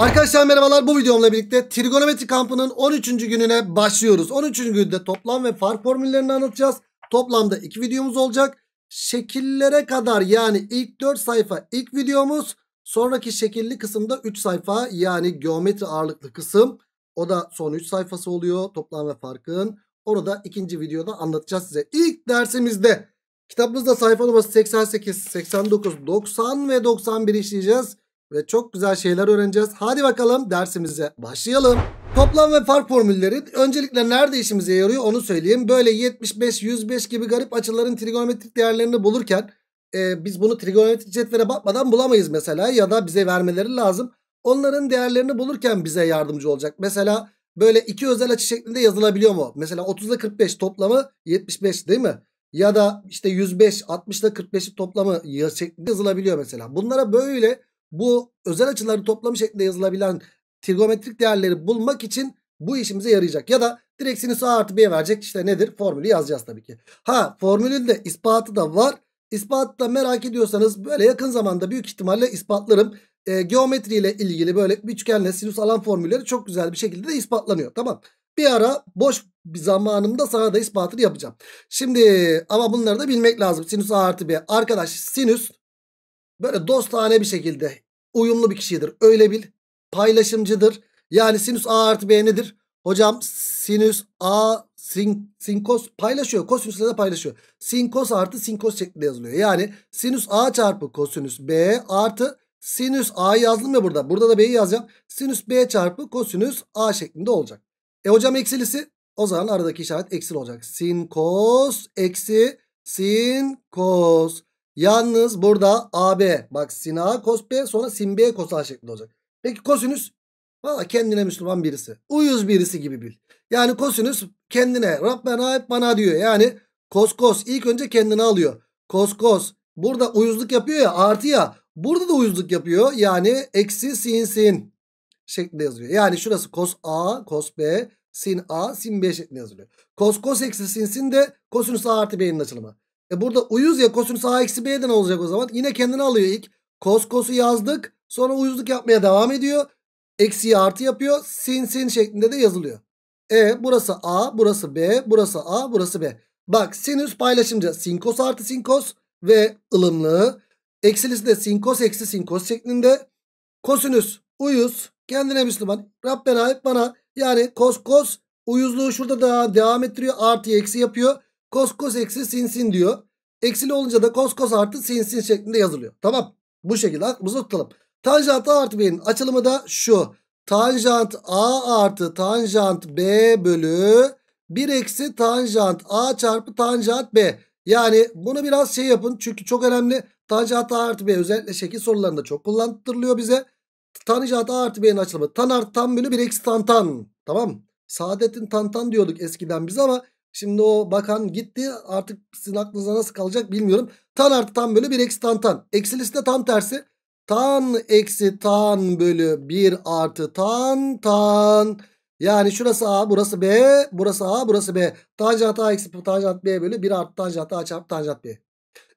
Arkadaşlar merhabalar bu videomla birlikte trigonometri kampının 13. gününe başlıyoruz. 13. günde toplam ve fark formüllerini anlatacağız. Toplamda 2 videomuz olacak. Şekillere kadar yani ilk 4 sayfa ilk videomuz. Sonraki şekilli kısımda 3 sayfa yani geometri ağırlıklı kısım. O da son 3 sayfası oluyor toplam ve farkın. Onu da ikinci videoda anlatacağız size. İlk dersimizde kitabımızda sayfa numarası 88, 89, 90 ve 91 işleyeceğiz ve çok güzel şeyler öğreneceğiz. Hadi bakalım dersimize başlayalım. Toplam ve fark formülleri öncelikle nerede işimize yarıyor onu söyleyeyim. Böyle 75, 105 gibi garip açıların trigonometrik değerlerini bulurken e, biz bunu trigonometrik cetvele bakmadan bulamayız mesela ya da bize vermeleri lazım. Onların değerlerini bulurken bize yardımcı olacak. Mesela böyle iki özel açı şeklinde yazılabiliyor mu? Mesela 30 ile 45 toplamı 75 değil mi? Ya da işte 105, 60 ile 45'i toplamı şeklinde yazılabiliyor mesela. Bunlara böyle bu özel açıları toplamı şeklinde yazılabilen trigonometrik değerleri bulmak için bu işimize yarayacak. Ya da direkt sinüs A artı B verecek. işte nedir? Formülü yazacağız tabii ki. Ha formülün de ispatı da var. İspatı da merak ediyorsanız böyle yakın zamanda büyük ihtimalle ispatlarım. E, geometriyle ilgili böyle üçgenle sinüs alan formülleri çok güzel bir şekilde de ispatlanıyor. Tamam. Bir ara boş bir zamanımda sana da ispatını yapacağım. Şimdi ama bunları da bilmek lazım. Sinüs A artı B. Arkadaş sinüs böyle dostane bir şekilde uyumlu bir kişidir. Öyle bil. Paylaşımcıdır. Yani sinüs A artı B nedir? Hocam sinüs A sin, sinkos paylaşıyor. Kosinüsle de paylaşıyor. Sinkos artı sinkos şeklinde yazılıyor. Yani sinüs A çarpı kosinüs B artı sinüs A yazdım ya burada. Burada da B'yi yazacağım. Sinüs B çarpı kosinüs A şeklinde olacak. E hocam eksilisi o zaman aradaki işaret eksil olacak. Sinkos eksi sinkos Yalnız burada AB bak sin A cos B sonra sin B cos A şeklinde olacak. Peki kosinüs valla kendine Müslüman birisi. Uyuz birisi gibi bil. Yani kosinüs kendine Rabbena hep bana diyor. Yani kos kos ilk önce kendini alıyor. Kos kos burada uyuzluk yapıyor ya artı ya. Burada da uyuzluk yapıyor. Yani eksi sin sin şeklinde yazıyor. Yani şurası kos A kos B sin A sin B şeklinde yazılıyor. Kos kos eksi sin sin de kosinüs A artı B'nin açılımı. E burada uyuz ya kosinüs a eksi b'den olacak o zaman. Yine kendini alıyor ilk. Kos kosu yazdık. Sonra uyuzluk yapmaya devam ediyor. eksi artı yapıyor. Sin sin şeklinde de yazılıyor. E burası a burası b burası a burası b. Bak sinüs paylaşımca sin kos artı sin kos ve ılımlı. Eksilisi de sin kos eksi sin kos şeklinde. Kosinüs uyuz kendine Müslüman. Rabbena hep bana yani kos kos uyuzluğu şurada da devam ettiriyor. Artı eksi yapıyor. Kos kos eksi sin sin diyor. Eksili olunca da kos kos artı sin şeklinde yazılıyor. Tamam. Bu şekilde aklımızda tutalım. Tanjant A artı B'nin açılımı da şu. Tanjant A artı tanjant B bölü 1 eksi tanjant A çarpı tanjant B. Yani bunu biraz şey yapın. Çünkü çok önemli. Tanjant A artı B özellikle şekil sorularında çok kullandırılıyor bize. Tanjant A artı B'nin açılımı tan artı tan bölü 1 eksi tan tan. Tamam Saadet'in tantan diyorduk eskiden biz ama Şimdi o bakan gitti artık sizin aklınıza nasıl kalacak bilmiyorum. Tan artı tan bölü 1 eksi tan tan. Eksilisi de tam tersi. Tan eksi tan bölü 1 artı tan tan. Yani şurası A burası B burası A burası B. Tanjant A eksi tanjant B bölü 1 artı tanjant A çarpı tanjant B.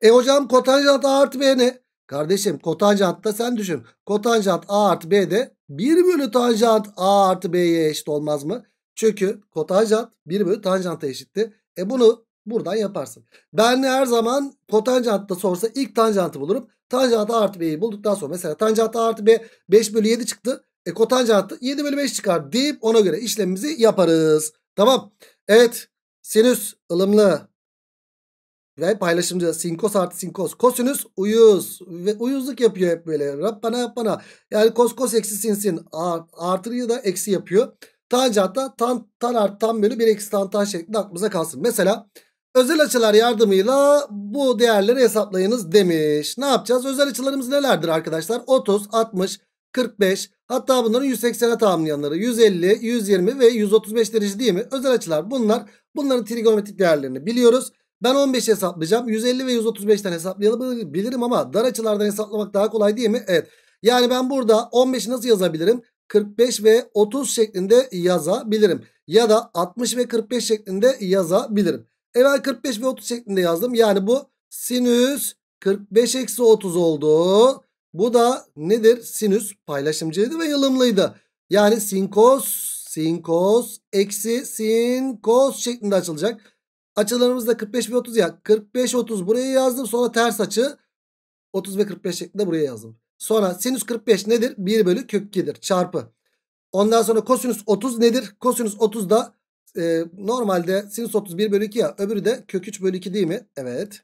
E hocam kotanjant A artı B ne? Kardeşim kotanjant da sen düşün. Kotanjant A artı B de 1 bölü tanjant A artı B'ye eşit olmaz mı? Çünkü kotanjant 1 bölü tanjanta eşitti. E bunu buradan yaparsın. Ben her zaman kotanjantta sorsa ilk tanjantı bulurum. Tanjantı artı b'yi bulduktan sonra mesela tanjantı artı b 5 bölü 7 çıktı. E kotanjantı 7 bölü 5 çıkar deyip ona göre işlemimizi yaparız. Tamam. Evet sinüs ılımlı ve paylaşımcı sinkos artı sinkos kosinüs uyuz ve uyuzluk yapıyor hep böyle Rabbana yapana yani kos kos eksi sin artı ya da eksi yapıyor Tanjanttan tan, tan artı tan bölü 1 eksi tan tan şeklinde aklımıza kalsın. Mesela özel açılar yardımıyla bu değerleri hesaplayınız demiş. Ne yapacağız? Özel açılarımız nelerdir arkadaşlar? 30, 60, 45 hatta bunların 180'e tamamlayanları 150, 120 ve 135 derece değil mi? Özel açılar bunlar. Bunların trigonometrik değerlerini biliyoruz. Ben 15 hesaplayacağım. 150 ve 135'ten hesaplayabilirim ama dar açılardan hesaplamak daha kolay değil mi? Evet. Yani ben burada 15'i nasıl yazabilirim? 45 ve 30 şeklinde yazabilirim. Ya da 60 ve 45 şeklinde yazabilirim. Evvel 45 ve 30 şeklinde yazdım. Yani bu sinüs 45 eksi 30 oldu. Bu da nedir? Sinüs paylaşımcıydı ve yılımlıydı. Yani sinkos, sinkos, eksi sinkos şeklinde açılacak. Açılarımız da 45 ve 30 ya. 45, 30 buraya yazdım. Sonra ters açı 30 ve 45 şeklinde buraya yazdım. Sonra sinüs 45 nedir? 1 bölü kök 2'dir çarpı. Ondan sonra kosinüs 30 nedir? Kosinüs 30 da e, normalde sinüs 30 1 bölü 2 ya öbürü de kök 3 bölü 2 değil mi? Evet.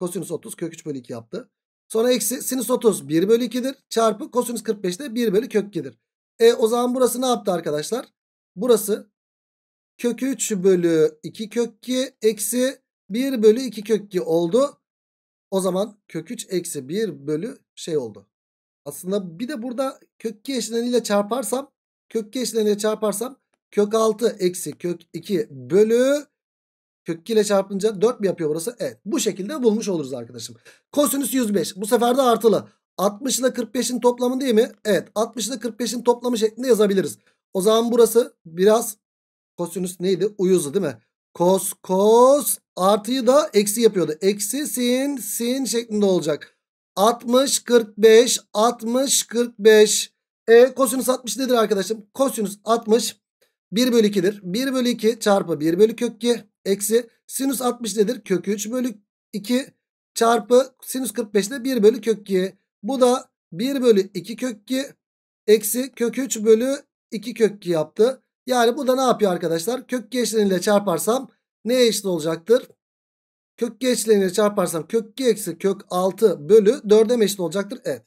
Kosinüs 30 kök 3 bölü 2 yaptı. Sonra eksi sinüs 30 1 bölü 2'dir. Çarpı kosinüs 45 de 1 bölü kök 2'dir. E o zaman burası ne yaptı arkadaşlar? Burası kök 3 bölü 2 kök 2 eksi 1 bölü 2 kök 2 oldu. O zaman kök 3 eksi 1 bölü şey oldu. Aslında bir de burada kök 2 eşleniyle çarparsam kök 2 eşleniyle çarparsam kök 6 eksi kök 2 bölü kök 2 ile çarpınca 4 mi yapıyor burası? Evet bu şekilde bulmuş oluruz arkadaşım. Kosinüs 105 bu sefer de artılı. 60 ile 45'in toplamı değil mi? Evet 60 ile 45'in toplamı şeklinde yazabiliriz. O zaman burası biraz kosinüs neydi? Uyuzlu değil mi? Kos kos artıyı da eksi yapıyordu. Eksi sin sin şeklinde olacak. 60 45 60 45. E kosinüs 60 nedir arkadaşım? Kosinüs 60 1 bölü 2'dir. 1 bölü 2 çarpı 1 bölü kök 2 eksi sinüs 60 nedir? Kök 3 bölü 2 çarpı sinüs 45 de 1 bölü kök 2. Bu da 1 bölü 2 kök 2 eksi kök 3 bölü 2 kök 2 yaptı. Yani bu da ne yapıyor arkadaşlar? Kök 2 eşleniyle çarparsam neye eşit olacaktır? Kök geçleriyle çarparsam kök 2 eksi kök 6 bölü 4'e eşit olacaktır? Evet.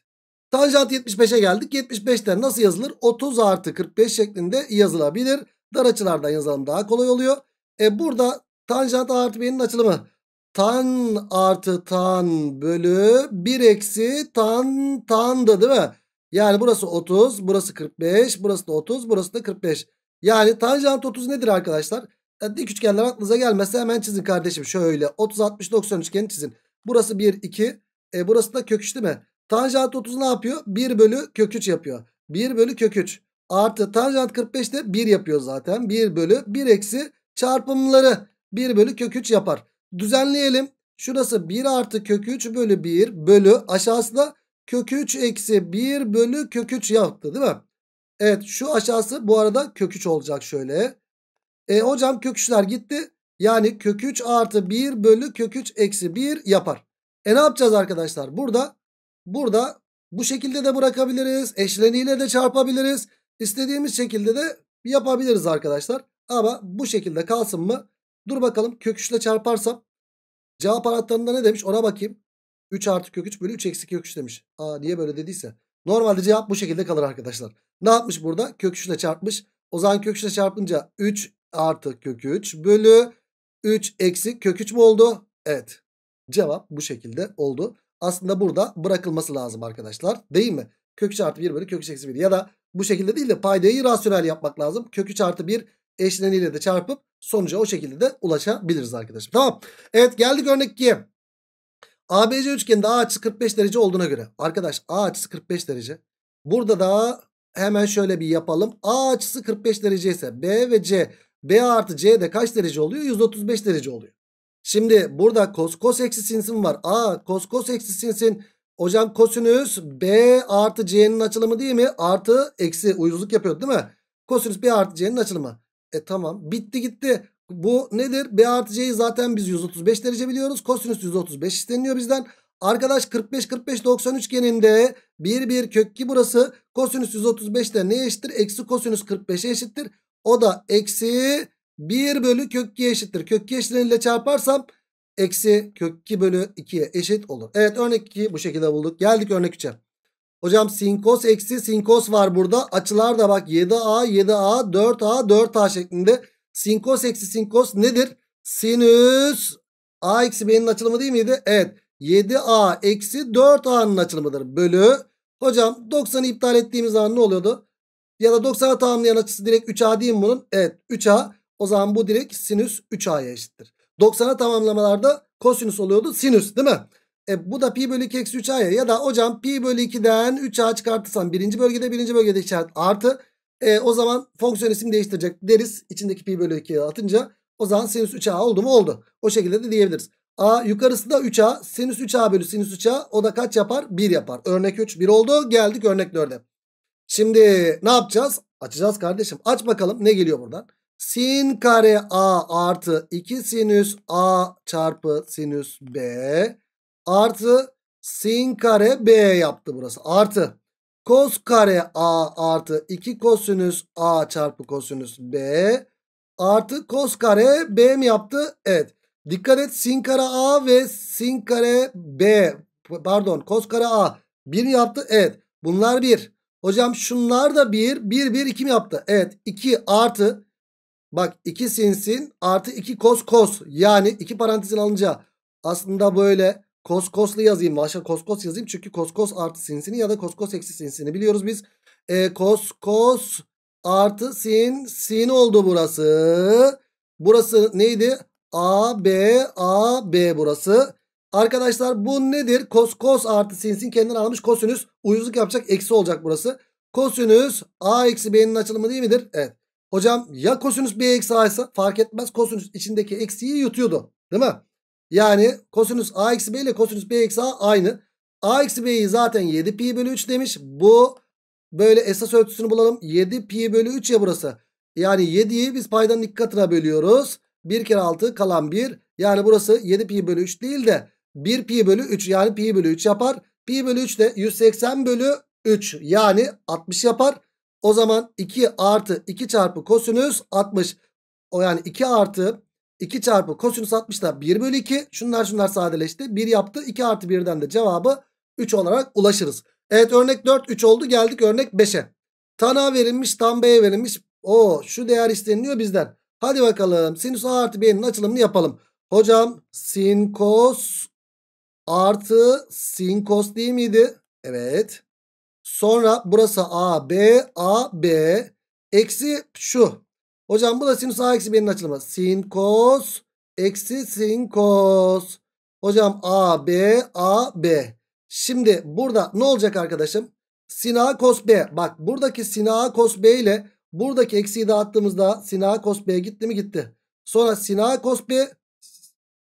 Tanjant 75'e geldik. 75'ten nasıl yazılır? 30 artı 45 şeklinde yazılabilir. Dar açılardan yazalım daha kolay oluyor. E burada tanjant A artı B'nin açılımı. Tan artı tan bölü 1 eksi tan tandı değil mi? Yani burası 30, burası 45, burası da 30, burası da 45. Yani tanjant 30 nedir arkadaşlar? dik üçgenler aklınıza gelmezse hemen çizin kardeşim. Şöyle 30 60 90 üçgeni çizin. Burası 1 2. E, burası da kök 3 değil mi? Tanjant 30 ne yapıyor? 1 bölü kök 3 yapıyor. 1 bölü kök 3. Artı tanjant 45 de 1 yapıyor zaten. 1 bölü 1 eksi çarpımları 1 bölü kök 3 yapar. Düzenleyelim. Şurası 1 artı kök 3 bölü 1 bölü aşağısı da kök 3 eksi 1 bölü kök 3 yaptı değil mi? Evet şu aşağısı bu arada kök 3 olacak şöyle. E hocam köküçler gitti. Yani kök 3 artı 1 bölü kök 3 eksi 1 yapar. E ne yapacağız arkadaşlar? Burada burada bu şekilde de bırakabiliriz. Eşleniyle de çarpabiliriz. İstediğimiz şekilde de yapabiliriz arkadaşlar. Ama bu şekilde kalsın mı? Dur bakalım kök 3 ile çarparsam. Cevap anahtarında ne demiş ona bakayım. 3 artı kök 3 bölü 3 eksi kök 3 demiş. Aa niye böyle dediyse. Normalde cevap bu şekilde kalır arkadaşlar. Ne yapmış burada? Kök 3 ile çarpmış. O zaman kök 3 ile çarpınca 3 artı kök 3 bölü 3 eksi kök 3 mü oldu? Evet. Cevap bu şekilde oldu. Aslında burada bırakılması lazım arkadaşlar. Değil mi? Kök 3 artı 1 bölü kök 3 eksi 1. Ya da bu şekilde değil de paydayı rasyonel yapmak lazım. Kök 3 artı 1 eşleniyle de çarpıp sonuca o şekilde de ulaşabiliriz arkadaşlar. Tamam. Evet geldik örnek 2'ye. ABC üçgeninde A açısı 45 derece olduğuna göre. Arkadaş A açısı 45 derece. Burada da hemen şöyle bir yapalım. A açısı 45 derece ise B ve C B artı C de kaç derece oluyor? 135 derece oluyor. Şimdi burada kos kos eksi sinsin var. A kos kos eksi sinsin. Hocam kosinüs B artı C'nin açılımı değil mi? Artı eksi uyuzluk yapıyor, değil mi? Kosinüs B artı C'nin açılımı. E tamam bitti gitti. Bu nedir? B artı C'yi zaten biz 135 derece biliyoruz. Kosinüs 135 isteniyor bizden. Arkadaş 45 45 90 üçgeninde 1 1 kök ki burası. Kosinüs 135 de ne eşittir? Eksi kosinüs 45'e eşittir. O da eksi 1 bölü kök 2 eşittir. Kök 2 eşittir ile çarparsam eksi kök 2 bölü 2'ye eşit olur. Evet örnek 2 bu şekilde bulduk. Geldik örnek 3'e. Hocam sin kos eksi sin kos var burada. Açılar da bak 7a 7a 4a 4a şeklinde. Sin kos eksi sin kos nedir? Sinüs a eksi b'nin açılımı değil miydi? Evet 7a eksi 4a'nın açılımıdır. Bölü. Hocam 90'ı iptal ettiğimiz zaman ne oluyordu? Ya da 90'a tamamlayan açısı direkt 3A diyeyim bunun? Evet 3A. O zaman bu direkt sinüs 3A'ya eşittir. 90'a tamamlamalarda kosinüs oluyordu sinüs değil mi? E bu da pi bölü 2 eksi 3a'ya ya da hocam pi bölü 2'den 3a çıkartırsan, birinci bölgede birinci bölgede işaret artı. E, o zaman fonksiyon isim değiştirecek deriz. içindeki pi bölü 2'ye atınca o zaman sinüs 3a oldu mu oldu. O şekilde de diyebiliriz. A yukarısı da 3a sinüs 3a bölü sinüs 3a o da kaç yapar? 1 yapar. Örnek 3 1 oldu geldik örnek 4'e. Şimdi ne yapacağız? Açacağız kardeşim. Aç bakalım ne geliyor buradan? Sin kare A artı 2 sinüs A çarpı sinüs B artı sin kare B yaptı burası. Artı kos kare A artı 2 kosinüs A çarpı kosinüs B artı kos kare B mi yaptı? Evet. Dikkat et sin kare A ve sin kare B pardon kos kare A 1 yaptı. Evet. Bunlar 1. Hocam şunlar da 1. 1 1 2 mi yaptı? Evet 2 artı bak 2 sin artı 2 kos kos. Yani 2 parantezin alınca aslında böyle kos koslu yazayım. Başka kos kos yazayım. Çünkü kos kos artı sin sinsini ya da kos kos eksi sin sin'i biliyoruz biz. E, kos kos artı sin sin oldu burası. Burası neydi? A B A B burası. Arkadaşlar bu nedir? Kos, kos artı sinsin kendinden almış kosinüs. Uyuzluk yapacak eksi olacak burası. Kosinüs a eksi b'nin açılımı değil midir? Evet. Hocam ya kosinüs b eksi a ise fark etmez. Kosinüs içindeki eksiyi yutuyordu. Değil mi? Yani kosinüs a eksi b ile kosinüs b eksi a aynı. a eksi b'yi zaten 7 pi bölü 3 demiş. Bu böyle esas ölçüsünü bulalım. 7 pi bölü 3 ya burası. Yani 7'yi biz paydanın iki katına bölüyoruz. 1 kere 6 kalan 1. Yani burası 7 pi bölü 3 değil de 1 pi bölü 3 yani pi bölü 3 yapar. Pi bölü 3 de 180 bölü 3 yani 60 yapar. O zaman 2 artı 2 çarpı kosinüs 60. O yani 2 artı 2 çarpı kosinüs 60 da 1 bölü 2. Şunlar şunlar sadeleşti. 1 yaptı. 2 artı 1'den de cevabı 3 olarak ulaşırız. Evet örnek 4 3 oldu. Geldik örnek 5'e. Tan A verilmiş tan B verilmiş. O şu değer isteniliyor bizden. Hadi bakalım sinüs A artı B'nin açılımını yapalım. Hocam sin kos artı sin cos değil miydi? Evet. Sonra burası A, B, A, B. Eksi şu. Hocam bu da sinüs A eksi B'nin açılımı. Sin cos eksi sin cos. Hocam A, B, A, B. Şimdi burada ne olacak arkadaşım? Sin A cos B. Bak buradaki sin A cos B ile buradaki eksiyi dağıttığımızda sin A cos B gitti mi gitti. Sonra sin A cos B.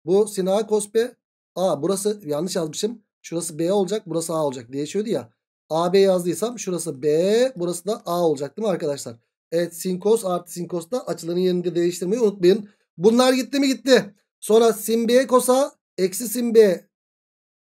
Bu sin A cos B. A burası yanlış yazmışım. Şurası B olacak burası A olacak değişiyordu ya. A B yazdıysam şurası B burası da A olacak değil mi arkadaşlar? Evet sin cos artı sin cos da açıların yerini değiştirmeyi unutmayın. Bunlar gitti mi gitti. Sonra sin B a eksi sin B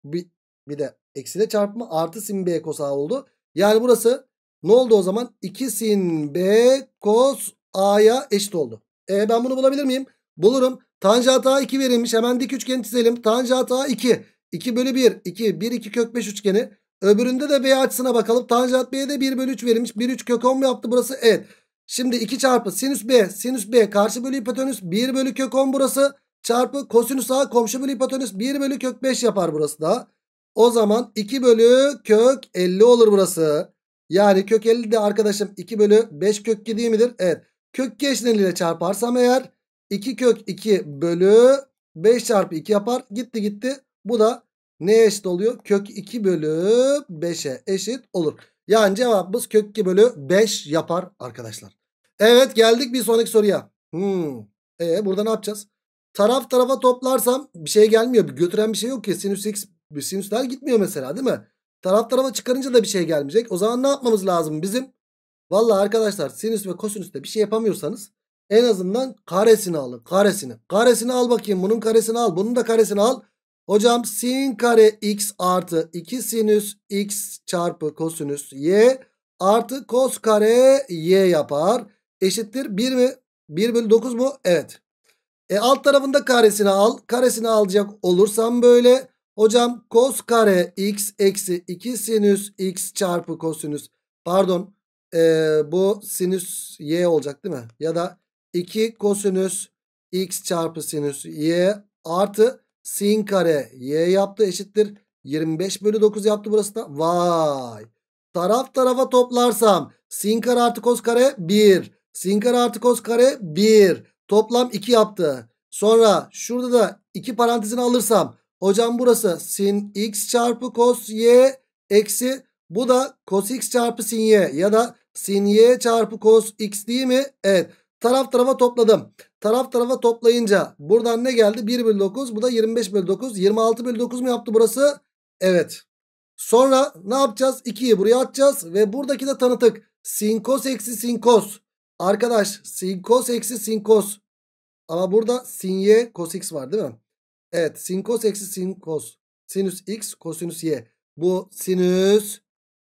bir, bir de eksiyle çarpma artı sin B cos A oldu. Yani burası ne oldu o zaman? 2 sin B cos A'ya eşit oldu. E ben bunu bulabilir miyim? Bulurum. Tanjant A2 verilmiş. Hemen dik üçgeni çizelim. Tanjant A2. 2 bölü 1. 2. 1 2 kök 5 üçgeni. Öbüründe de B açısına bakalım. Tanjant B'ye de 1 bölü 3 verilmiş. 1 3 kök 10 mu yaptı burası? Evet. Şimdi 2 çarpı sinüs B. Sinüs B karşı bölü hipotenüs. 1 bölü kök 10 burası. Çarpı kosinüs A komşu bölü hipotenüs. 1 bölü kök 5 yapar burası da. O zaman 2 bölü kök 50 olur burası. Yani kök 50 de arkadaşım 2 bölü 5 kök 7 midir? Evet. Kök 5 geçneliyle çarparsam eğer 2 kök 2 bölü 5 çarpı 2 yapar. Gitti gitti. Bu da neye eşit oluyor? Kök 2 bölü 5'e eşit olur. Yani cevabımız kök 2 bölü 5 yapar arkadaşlar. Evet geldik bir sonraki soruya. Hmm. E burada ne yapacağız? Taraf tarafa toplarsam bir şey gelmiyor. bir Götüren bir şey yok ki. Sinüs x sinüsler gitmiyor mesela değil mi? Taraf tarafa çıkarınca da bir şey gelmeyecek. O zaman ne yapmamız lazım bizim? Valla arkadaşlar sinüs ve kosinüste bir şey yapamıyorsanız en azından karesini alın. Karesini. Karesini al bakayım. Bunun karesini al. Bunun da karesini al. Hocam sin kare x artı 2 sinüs x çarpı kosinüs y artı kos kare y yapar. Eşittir 1 mi? 1 bölü 9 mu? Evet. E alt tarafında karesini al. Karesini alacak olursam böyle. Hocam kos kare x eksi 2 sinüs x çarpı kosinüs. Pardon. E, bu sinüs y olacak değil mi? Ya da 2 kosinüs x çarpı sinüs y artı sin kare y yaptı eşittir. 25 bölü 9 yaptı burası da. Vay. Taraf tarafa toplarsam sin kare artı kos kare 1. Sin kare artı kos kare 1. Toplam 2 yaptı. Sonra şurada da 2 parantezini alırsam. Hocam burası sin x çarpı kos y eksi bu da kos x çarpı sin y ya da sin y çarpı kos x değil mi? Evet. Taraf tarafa topladım. Taraf tarafa toplayınca buradan ne geldi? 1 bölü 9. Bu da 25 bölü 9. 26 bölü 9 mu yaptı burası? Evet. Sonra ne yapacağız? 2'yi buraya atacağız. Ve buradaki de tanıtık. Sinkos eksi sinkos. Arkadaş sinkos eksi sinkos. Ama burada sin y cos x var değil mi? Evet sinkos eksi sinkos. Sinüs x kosinüs y. Bu sinüs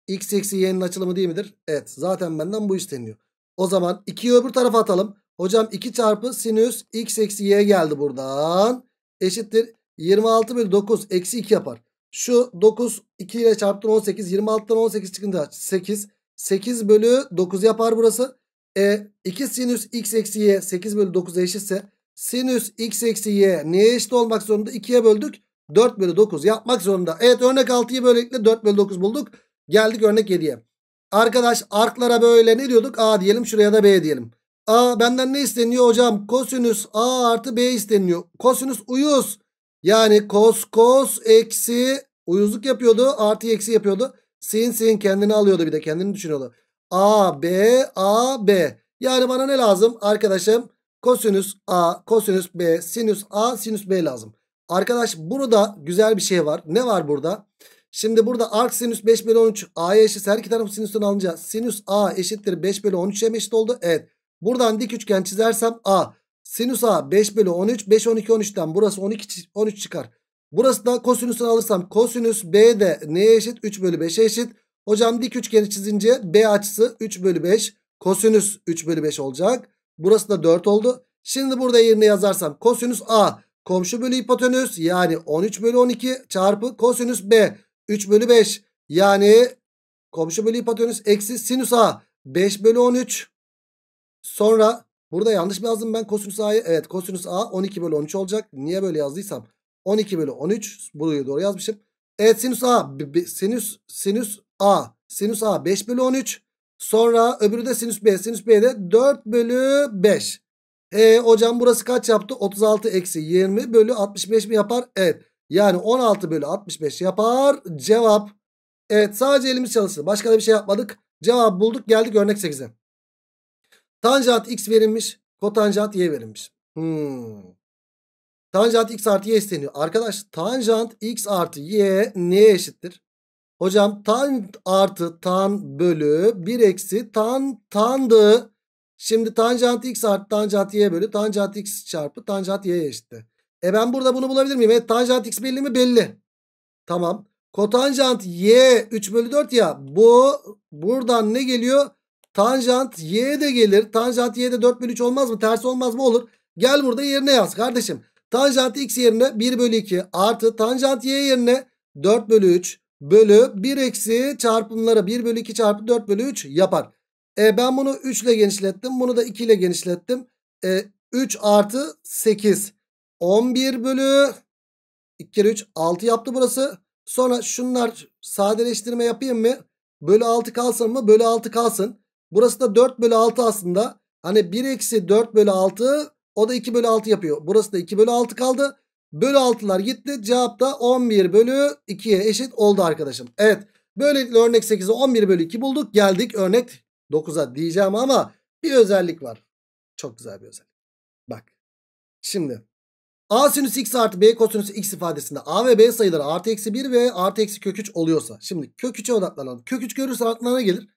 x eksi y'nin açılımı değil midir? Evet zaten benden bu isteniyor. O zaman 2'yi öbür tarafa atalım. Hocam 2 çarpı sinüs x eksi y geldi buradan. Eşittir 26 bölü 9 eksi 2 yapar. Şu 9 2 ile çarptın 18. 26'dan 18 çıkınca 8. 8 bölü 9 yapar burası. E 2 sinüs x eksi y 8 bölü 9 eşitse sinüs x eksi y neye eşit olmak zorunda? 2'ye böldük. 4 bölü 9 yapmak zorunda. Evet örnek 6'yı böylelikle 4 bölü 9 bulduk. Geldik örnek 7'ye. Arkadaş arklara böyle ne diyorduk? A diyelim şuraya da B diyelim. A benden ne isteniyor hocam? Kosinüs A artı B isteniyor. Kosinüs uyuz. Yani kos kos eksi uyuzluk yapıyordu. Artı eksi yapıyordu. Sin sin kendini alıyordu bir de kendini düşünüyordu. A B A B. Yani bana ne lazım arkadaşım? Kosinüs A, kosinüs B, sinüs A, sinüs B lazım. Arkadaş burada güzel bir şey var. Ne var burada? Burada. Şimdi burada arc sinüs 5 bölü 13 a'ya eşit her iki tarafı sinüsten alınca sinüs a eşittir 5 bölü 13'e mi eşit oldu? Evet. Buradan dik üçgen çizersem a sinüs a 5 bölü 13 5 12 13'ten burası 12 13 çıkar. Burası da kosinüsünü alırsam kosinüs b de neye eşit? 3 bölü 5'e eşit. Hocam dik üçgeni çizince b açısı 3 bölü 5 kosinüs 3 bölü 5 olacak. Burası da 4 oldu. Şimdi burada yerine yazarsam kosinüs a komşu bölü hipotenüs yani 13 bölü 12 çarpı kosinüs b 3 bölü 5 yani komşu bölü hipotenüs eksi sinüs A 5 bölü 13. Sonra burada yanlış mı yazdım ben kosinüs A'yı? Evet kosinüs A 12 bölü 13 olacak. Niye böyle yazdıysam 12 bölü 13 burayı doğru yazmışım. Evet sinüs A sinüs sinüs A sinüs A 5 bölü 13. Sonra öbürü de sinüs B. Sinüs B de 4 bölü 5. E, hocam burası kaç yaptı? 36 eksi 20 bölü 65 mi yapar? Evet. Yani 16 bölü 65 yapar. Cevap. Evet sadece elimiz çalıştı. Başka da bir şey yapmadık. Cevap bulduk geldik örnek 8'e. Tanjant x verilmiş. Kotanjant y verilmiş. Hmm. Tanjant x artı y isteniyor. Arkadaş tanjant x artı y neye eşittir? Hocam tan artı tan bölü 1 eksi tan tandı. Şimdi tanjant x artı tanjant y bölü tanjant x çarpı tanjant y eşittir. E ben burada bunu bulabilir miyim? Evet tanjant x belli mi? Belli. Tamam. Kotanjant y 3 bölü 4 ya. Bu buradan ne geliyor? Tanjant y de gelir. Tanjant y de 4 bölü 3 olmaz mı? Ters olmaz mı? Olur. Gel burada yerine yaz kardeşim. Tanjant x yerine 1 bölü 2 artı tanjant y yerine 4 bölü 3 bölü 1 eksi çarpımlara 1 bölü 2 çarpı 4 bölü 3 yapar. E ben bunu 3 ile genişlettim. Bunu da 2 ile genişlettim. E, 3 artı 8. 11 bölü 2 kere 3 6 yaptı burası. Sonra şunlar sadeleştirme yapayım mı? Bölü 6 kalsın mı? Bölü 6 kalsın. Burası da 4 bölü 6 aslında. Hani 1 eksi 4 bölü 6 o da 2 bölü 6 yapıyor. Burası da 2 bölü 6 kaldı. Bölü 6'lar gitti. Cevap da 11 bölü 2'ye eşit oldu arkadaşım. Evet. Böylelikle örnek 8'e 11 bölü 2 bulduk. Geldik örnek 9'a diyeceğim ama bir özellik var. Çok güzel bir özellik. Bak. Şimdi A sinüs x artı b kosinüs x ifadesinde a ve b sayıları artı eksi 1 ve artı eksi kök 3 oluyorsa. Şimdi kök 3'e odaklanalım. Kök 3 görürsen aklına gelir?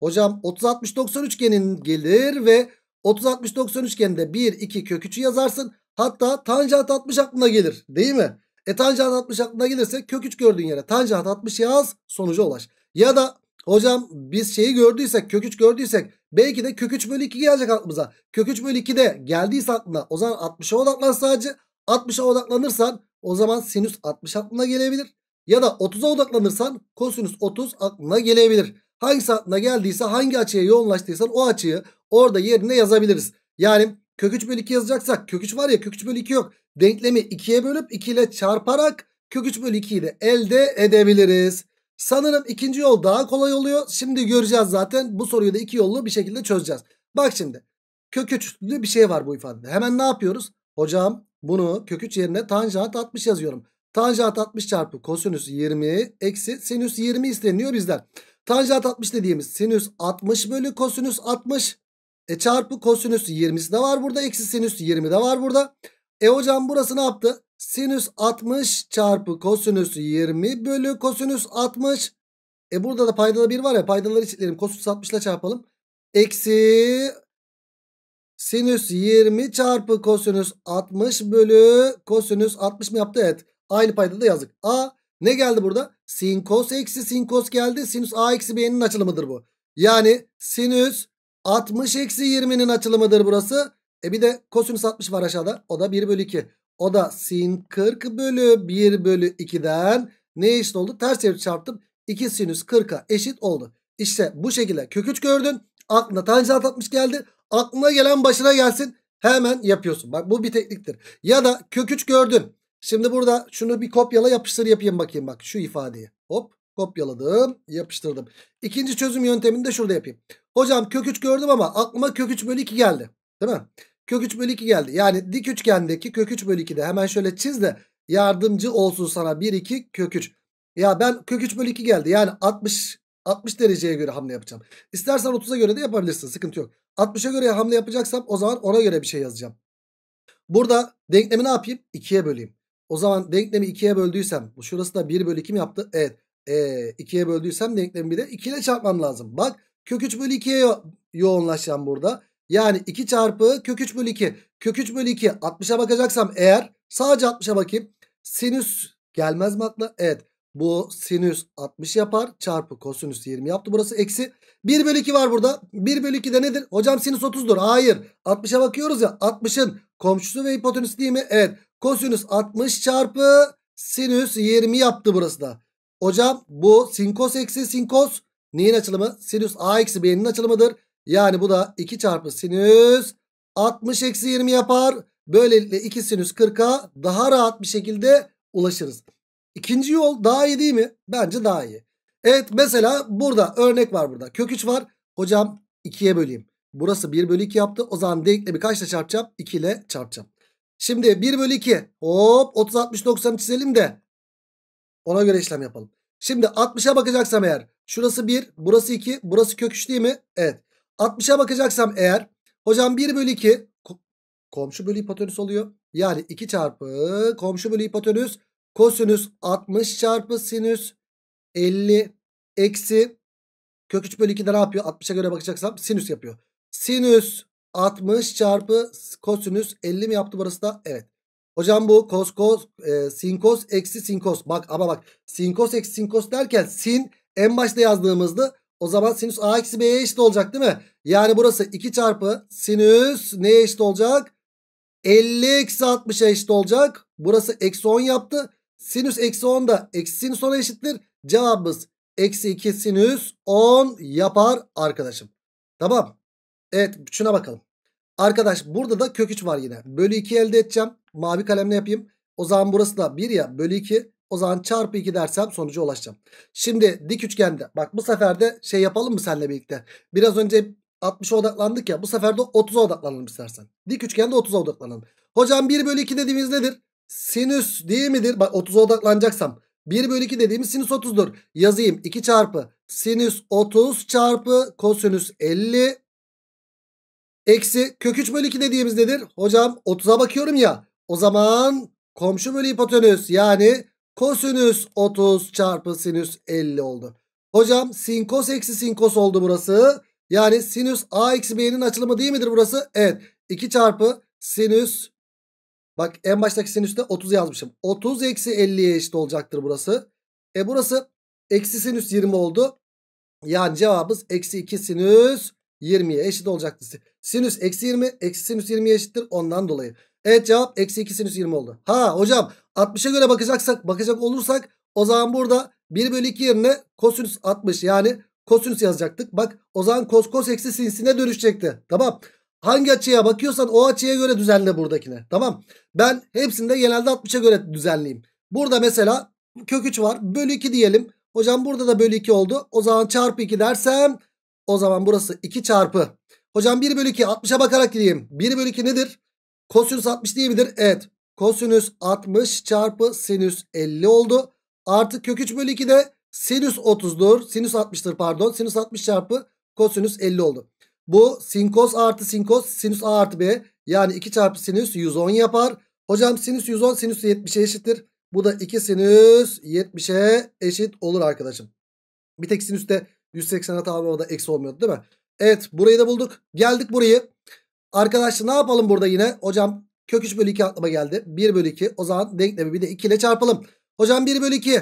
Hocam 30-60-90 üçgenin gelir ve 30-60-90 üçgeninde 1, 2 kök 3'ü yazarsın. Hatta tanjant 60 aklına gelir değil mi? E tanjant 60 aklına gelirse kök 3 gördüğün yere tanjant 60 yaz sonuca ulaş. Ya da hocam biz şeyi gördüysek kök 3 gördüysek belki de kök 3 bölü 2 gelecek aklımıza. Kök 3 bölü 2 de geldiyse aklına o zaman 60'a odaklan sadece 60'a odaklanırsan o zaman sinüs 60 aklına gelebilir. Ya da 30'a odaklanırsan kosinüs 30 aklına gelebilir. Hangisi aklına geldiyse hangi açıya yoğunlaştıysan o açıyı orada yerine yazabiliriz. Yani kök 3 bölü 2 yazacaksak kök 3 var ya kök 3 bölü 2 yok. Denklemi 2'ye bölüp 2 ile çarparak kök 3 bölü 2'yi de elde edebiliriz. Sanırım ikinci yol daha kolay oluyor. Şimdi göreceğiz zaten bu soruyu da iki yollu bir şekilde çözeceğiz. Bak şimdi kök 3'lü bir şey var bu ifadede. Hemen ne yapıyoruz? Hocam bunu kök 3 yerine tanjant 60 yazıyorum. Tanjant 60 çarpı kosinüs 20 eksi sinüs 20 isteniyor bizden. Tanjant 60 dediğimiz sinüs 60 bölü kosinüs 60. E çarpı kosinüs 20'si de var burada. Eksi sinüs 20 de var burada. E hocam burası ne yaptı? Sinüs 60 çarpı kosinüs 20 bölü kosinüs 60. E burada da paydalı 1 var ya paydaları eşitleyelim. Kosinüs 60 ile çarpalım. Eksi sinüs 20 çarpı kosinüs 60 bölü kosinüs 60 mı yaptı? Evet. Aynı payda da yazdık. A ne geldi burada? Sin kos eksi sin kos geldi. Sinüs A eksi B'nin açılımıdır bu. Yani sinüs 60 eksi 20'nin açılımıdır burası. E bir de kosinüs 60 var aşağıda. O da 1 bölü 2. O da sin 40 bölü 1 bölü 2'den ne eşit oldu? Ters çevir çarptım. 2 sinüs 40'a eşit oldu. İşte bu şekilde kök 3 gördün. Aklına tanjant atmış geldi. Aklına gelen başına gelsin hemen yapıyorsun. Bak bu bir tekniktir. Ya da kök 3 gördün. Şimdi burada şunu bir kopyala yapıştır yapayım bakayım bak şu ifadeyi. Hop kopyaladım yapıştırdım. İkinci çözüm yöntemini de şurada yapayım. Hocam kök 3 gördüm ama aklıma kök 3 bölü 2 geldi. Değil mi? Kök 3 bölü 2 geldi. Yani dik üçgendeki kök 3 bölü 2'de hemen şöyle çiz de yardımcı olsun sana 1 2 kök 3. Ya ben kök 3 bölü 2 geldi. Yani 60 60 dereceye göre hamle yapacağım. İstersen 30'a göre de yapabilirsin. Sıkıntı yok. 60'a göre hamle yapacaksam o zaman ona göre bir şey yazacağım. Burada denklemi ne yapayım? 2'ye böleyim. O zaman denklemi 2'ye böldüysem. Bu şurası da 1 bölü 2 mi yaptı? Evet. E, ee, 2'ye böldüysem denklemi bir de 2 ile çarpmam lazım. Bak kök 3 bölü 2'ye yo yoğunlaşacağım burada. Yani 2 çarpı kök 3 bölü 2. Kök 3 bölü 2 60'a bakacaksam eğer sadece 60'a bakayım. Sinüs gelmez mi akla? Evet. Bu sinüs 60 yapar. Çarpı kosinüs 20 yaptı. Burası eksi 1 bölü 2 var burada. 1 bölü 2 de nedir? Hocam sinüs 30'dur. Hayır. 60'a bakıyoruz ya. 60'ın komşusu ve hipotenüs değil mi? Evet. Kosinüs 60 çarpı sinüs 20 yaptı burası da. Hocam bu sinkos eksi sinkos neyin açılımı? Sinüs a eksi b'nin açılımıdır. Yani bu da 2 çarpı sinüs 60 eksi 20 yapar. Böylelikle 2 sinüs 40'a daha rahat bir şekilde ulaşırız. İkinci yol daha iyi değil mi? Bence daha iyi. Evet mesela burada örnek var burada. Kök 3 var. Hocam 2'ye böleyim. Burası 1 bölü 2 yaptı. O zaman denklemi kaçla çarpacağım? 2 ile çarpacağım. Şimdi 1 bölü 2. Hop 30 60 90 çizelim de. Ona göre işlem yapalım. Şimdi 60'a bakacaksam eğer. Şurası 1, burası 2, burası kök 3 değil mi? Evet. 60'a bakacaksam eğer. Hocam 1 bölü 2. Ko komşu bölü hipotenüs oluyor. Yani 2 çarpı komşu bölü hipotenüs Kosinüs 60 çarpı sinüs 50 eksi kök 3 bölü 2'de ne yapıyor? 60'a göre bakacaksam sinüs yapıyor. Sinüs 60 çarpı kosinüs 50 mi yaptı burası da? Evet. Hocam bu kos kos e, kos eksi sin kos. Bak ama bak sin kos eksi sin kos derken sin en başta yazdığımızda o zaman sinüs a eksi b'ye eşit olacak değil mi? Yani burası 2 çarpı sinüs neye eşit olacak? 50 eksi 60'a eşit olacak. Burası eksi 10 yaptı. Sinüs eksi 10 da eksi sinüs 10'a eşittir. Cevabımız eksi 2 sinüs 10 yapar arkadaşım. Tamam. Evet şuna bakalım. Arkadaş burada da kök 3 var yine. Bölü 2 elde edeceğim. Mavi kalemle yapayım. O zaman burası da 1 ya bölü 2. O zaman çarpı 2 dersem sonuca ulaşacağım. Şimdi dik üçgende. Bak bu sefer de şey yapalım mı seninle birlikte? Biraz önce 60'a odaklandık ya. Bu sefer de 30'a odaklanalım istersen. Dik üçgende 30'a odaklanalım. Hocam 1 bölü 2 dediğimiz nedir? sinüs değil midir? Bak 30'a odaklanacaksam. 1 bölü 2 dediğimiz sinüs 30'dur. Yazayım 2 çarpı sinüs 30 çarpı kosinüs 50 eksi kök 3 bölü 2 dediğimiz nedir? Hocam 30'a bakıyorum ya. O zaman komşu bölü hipotenüs yani kosinüs 30 çarpı sinüs 50 oldu. Hocam sin kos eksi sin kos oldu burası. Yani sinüs a eksi b'nin açılımı değil midir burası? Evet. 2 çarpı sinüs Bak en baştaki baştakisinin üstüne 30 yazmışım. 30 eksi 50'ye eşit olacaktır burası. E burası eksi sinüs 20 oldu. Yani cevabımız eksi 2 sinüs 20'ye eşit olacaktır. Sinüs eksi 20 eksi sinüs 20'ye eşittir ondan dolayı. Evet cevap eksi 2 sinüs 20 oldu. Ha hocam 60'a göre bakacaksak bakacak olursak o zaman burada 1 bölü 2 yerine kosinüs 60 yani kosinüs yazacaktık. Bak o zaman kos kos eksi sinsine dönüşecekti. Tamam. Hangi açıya bakıyorsan o açıya göre düzenle buradakine. Tamam. Ben hepsinde genelde 60'a göre düzenleyeyim. Burada mesela kök 3 var. Bölü 2 diyelim. Hocam burada da bölü 2 oldu. O zaman çarpı 2 dersem o zaman burası 2 çarpı. Hocam 1 bölü 2 60'a bakarak gideyim. 1 bölü 2 nedir? Kosinüs 60 değil midir? Evet. Kosinüs 60 çarpı sinüs 50 oldu. Artı kök 3 bölü 2 de sinüs 30'dur. Sinüs 60'tır pardon. Sinüs 60 çarpı kosinüs 50 oldu. Bu sinkos artı sinkos sinüs A artı B. Yani 2 çarpı sinüs 110 yapar. Hocam sinüs 110 sinüs 70'e eşittir. Bu da 2 sinüs 70'e eşit olur arkadaşım. Bir tek sinüste 180'e tamamlamada eksi olmuyordu değil mi? Evet burayı da bulduk. Geldik burayı. Arkadaşlar ne yapalım burada yine? Hocam kök 3 bölü 2 aklıma geldi. 1 bölü 2. O zaman denklemi bir de 2 ile çarpalım. Hocam 1 bölü 2.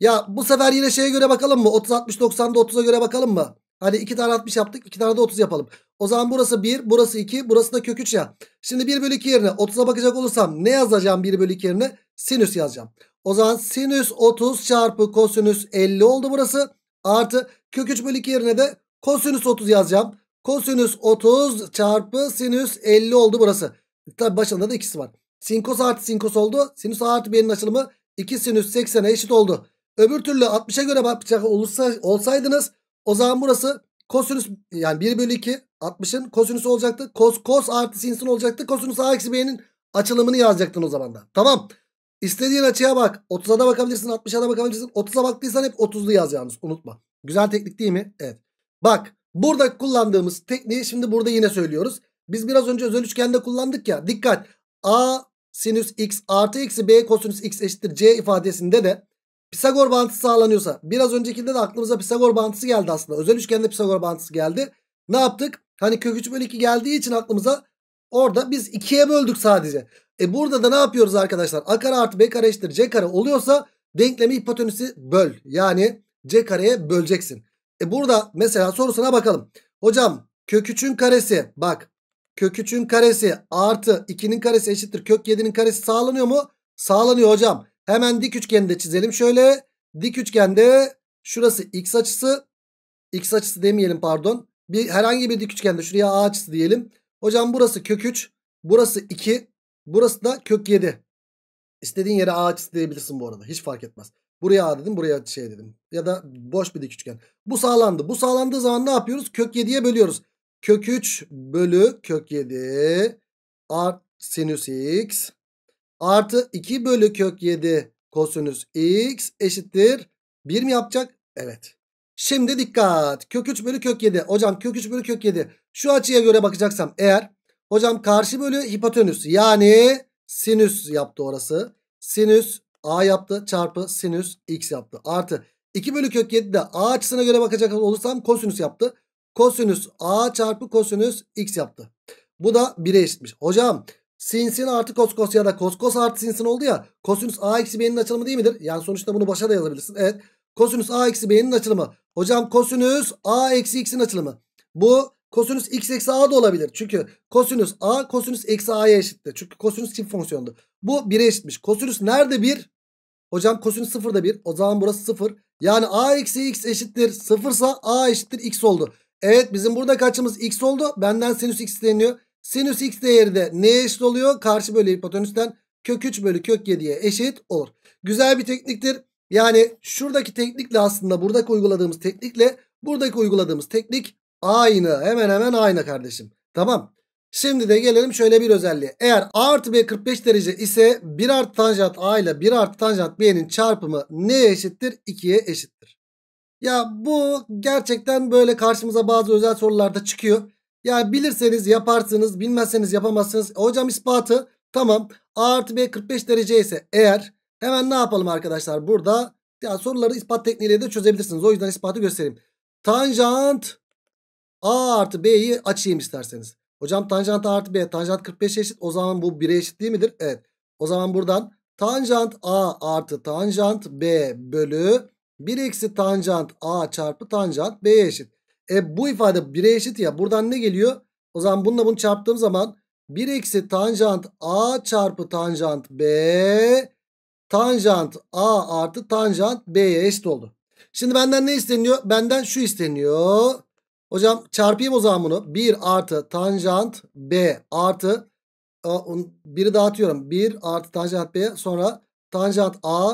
Ya bu sefer yine şeye göre bakalım mı? 30, 60, 90'da 30'a göre bakalım mı? Hani 2 tane 60 yaptık 2 tane de 30 yapalım. O zaman burası 1 burası 2 burası da kök 3 ya. Şimdi 1 bölü 2 yerine 30'a bakacak olursam ne yazacağım 1 bölü 2 yerine? Sinüs yazacağım. O zaman sinüs 30 çarpı kosinüs 50 oldu burası. Artı kök 3 bölü 2 yerine de kosinüs 30 yazacağım. Kosinüs 30 çarpı sinüs 50 oldu burası. Tabi başında da ikisi var. Sinkos artı sinkos oldu. Sinüs artı birinin açılımı 2 sinüs 80'e eşit oldu. Öbür türlü 60'a göre bakacak olursa, olsaydınız o zaman burası kosinüs yani 1 bölü 2 60'ın kosinüsü olacaktı. Kos, kos artı sinsin olacaktı. Kosinüs a eksi b'nin açılımını yazacaktın o zaman da. Tamam. İstediğin açıya bak. 30'a da bakabilirsin 60'a da bakabilirsin. 30'a baktıysan hep 30'lu yaz yalnız unutma. Güzel teknik değil mi? Evet. Bak burada kullandığımız tekniği şimdi burada yine söylüyoruz. Biz biraz önce özel üçgende kullandık ya. Dikkat. A sinüs x artı eksi b kosinüs x eşittir c ifadesinde de Pisagor bağıntısı sağlanıyorsa biraz öncekinde de aklımıza Pisagor bağıntısı geldi aslında. Özel üçgende Pisagor bağıntısı geldi. Ne yaptık? Hani kök 3 bölü 2 geldiği için aklımıza orada biz 2'ye böldük sadece. E burada da ne yapıyoruz arkadaşlar? A kare artı B kare eşittir C kare oluyorsa denklemi hipotenüsü böl. Yani C kareye böleceksin. E burada mesela sorusuna bakalım. Hocam kök 3'ün karesi bak kök 3'ün karesi artı 2'nin karesi eşittir kök 7'nin karesi sağlanıyor mu? Sağlanıyor hocam. Hemen dik üçgeni de çizelim. Şöyle dik üçgende şurası x açısı. X açısı demeyelim pardon. Bir, herhangi bir dik üçgende şuraya a açısı diyelim. Hocam burası kök 3. Burası 2. Burası da kök 7. İstediğin yere a açısı diyebilirsin bu arada. Hiç fark etmez. Buraya a dedim buraya şey dedim. Ya da boş bir dik üçgen. Bu sağlandı. Bu sağlandığı zaman ne yapıyoruz? Kök 7'ye bölüyoruz. Kök 3 bölü kök 7 art sinüs x artı 2 bölü kök 7 kosinüs x eşittir. 1 mi yapacak? Evet. Şimdi dikkat. Kök 3 bölü kök 7. Hocam kök 3 bölü kök 7. Şu açıya göre bakacaksam eğer. Hocam karşı bölü hipotenüs. Yani sinüs yaptı orası. Sinüs a yaptı çarpı sinüs x yaptı. Artı 2 bölü kök 7 de a açısına göre bakacak olursam kosinüs yaptı. Kosinüs a çarpı kosinüs x yaptı. Bu da 1'e eşitmiş. Hocam Sinsin artı koskos ya da koskos artı sinsin oldu ya. Kosinüs a eksi b'nin açılımı değil midir? Yani sonuçta bunu başa da yazabilirsin. Evet. Kosinüs a eksi b'nin açılımı. Hocam kosinüs a eksi x'in açılımı. Bu kosinüs x eksi a da olabilir. Çünkü kosinüs a kosinüs eksi a'ya eşittir. Çünkü kosinüs çift fonksiyondu. Bu 1'e eşitmiş. Kosinüs nerede 1? Hocam kosinüs 0 da 1. O zaman burası 0. Yani a eksi x eşittir 0 ise a eşittir x oldu. Evet bizim burada kaçımız x oldu. Benden sinüs x isteniyor. Sinüs x değeri de neye eşit oluyor? Karşı bölü hipotenüsten kök 3 bölü kök 7'ye eşit olur. Güzel bir tekniktir. Yani şuradaki teknikle aslında buradaki uyguladığımız teknikle buradaki uyguladığımız teknik aynı. Hemen hemen aynı kardeşim. Tamam. Şimdi de gelelim şöyle bir özelliğe. Eğer A artı B 45 derece ise 1 artı tanjant A ile 1 artı tanjant B'nin çarpımı neye eşittir? 2'ye eşittir. Ya bu gerçekten böyle karşımıza bazı özel sorularda çıkıyor. Yani bilirseniz yaparsınız bilmezseniz yapamazsınız. E, hocam ispatı tamam A artı B 45 derece ise eğer hemen ne yapalım arkadaşlar burada ya soruları ispat tekniğiyle de çözebilirsiniz. O yüzden ispatı göstereyim. Tanjant A artı B'yi açayım isterseniz. Hocam tanjant A artı B tanjant 45 eşit o zaman bu 1'e eşit değil midir? Evet. O zaman buradan tanjant A artı tanjant B bölü 1 eksi tanjant A çarpı tanjant B'ye eşit. E bu ifade 1'e eşit ya. Buradan ne geliyor? O zaman bununla bunu çarptığım zaman 1 eksi tanjant A çarpı tanjant B tanjant A artı tanjant B'ye eşit oldu. Şimdi benden ne isteniyor? Benden şu isteniyor. Hocam çarpayım o zaman bunu. 1 artı tanjant B artı e, biri dağıtıyorum. 1 artı tanjant B sonra tanjant A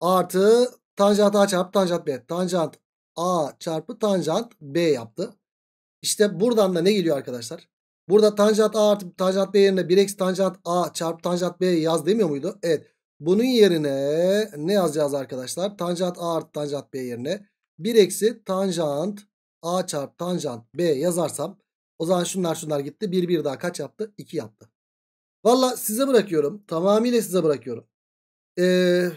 artı tanjant A çarpı tanjant B. Tanjant A çarpı tanjant B yaptı. İşte buradan da ne geliyor arkadaşlar? Burada tanjant A artı tanjant B yerine 1 eksi tanjant A çarpı tanjant B yaz demiyor muydu? Evet. Bunun yerine ne yazacağız arkadaşlar? Tanjant A artı tanjant B yerine 1 eksi tanjant A çarpı tanjant B yazarsam o zaman şunlar şunlar gitti. 1 1 daha kaç yaptı? 2 yaptı. Valla size bırakıyorum. Tamamıyla size bırakıyorum. Ee,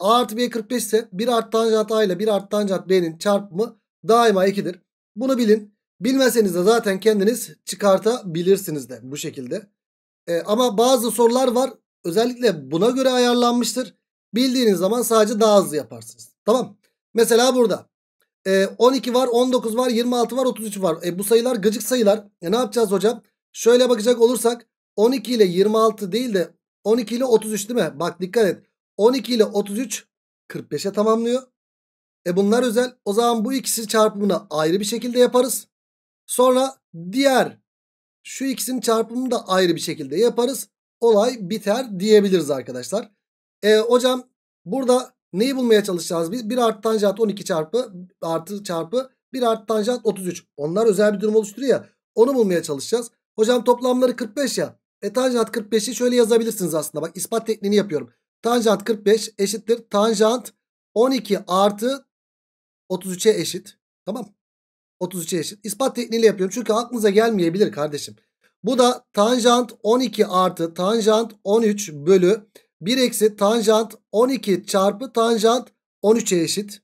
A artı B 45 ise 1 artı tanjant A ile 1 artı tanjant B'nin çarpımı daima 2'dir. Bunu bilin. Bilmeseniz de zaten kendiniz çıkartabilirsiniz de bu şekilde. E, ama bazı sorular var. Özellikle buna göre ayarlanmıştır. Bildiğiniz zaman sadece daha hızlı yaparsınız. Tamam. Mesela burada e, 12 var, 19 var, 26 var, 33 var. E, bu sayılar gıcık sayılar. E, ne yapacağız hocam? Şöyle bakacak olursak 12 ile 26 değil de 12 ile 33 değil mi? Bak dikkat et. 12 ile 33 45'e tamamlıyor. E bunlar özel. O zaman bu ikisi çarpımını ayrı bir şekilde yaparız. Sonra diğer şu ikisinin çarpımını da ayrı bir şekilde yaparız. Olay biter diyebiliriz arkadaşlar. E, hocam burada neyi bulmaya çalışacağız biz? 1 artı tanjant 12 çarpı artı çarpı 1 artı tanjant 33. Onlar özel bir durum oluşturuyor ya. Onu bulmaya çalışacağız. Hocam toplamları 45 ya. E tanjant 45'i şöyle yazabilirsiniz aslında. Bak ispat tekniğini yapıyorum. Tanjant 45 eşittir. Tanjant 12 artı 33'e eşit. Tamam. 33'e eşit. İspat tekniğiyle yapıyorum. Çünkü aklınıza gelmeyebilir kardeşim. Bu da tanjant 12 artı tanjant 13 bölü 1 eksi tanjant 12 çarpı tanjant 13'e eşit.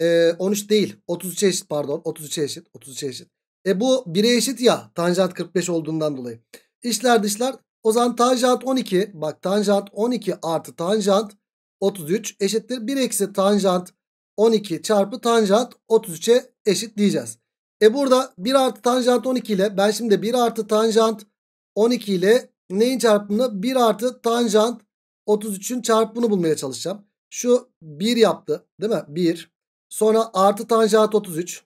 Ee, 13 değil. 33'e eşit pardon. 33'e eşit. 33'e eşit. E bu 1'e eşit ya. Tanjant 45 olduğundan dolayı. İşler dışlar o zaman tanjant 12 bak tanjant 12 artı tanjant 33 eşittir 1 eksi tanjant 12 çarpı tanjant 33'e eşit diyeceğiz. E burada 1 artı tanjant 12 ile ben şimdi 1 artı tanjant 12 ile neyin çarpımını 1 artı tanjant 33'ün çarpımını bulmaya çalışacağım. Şu 1 yaptı değil mi? 1. Sonra artı tanjant 33.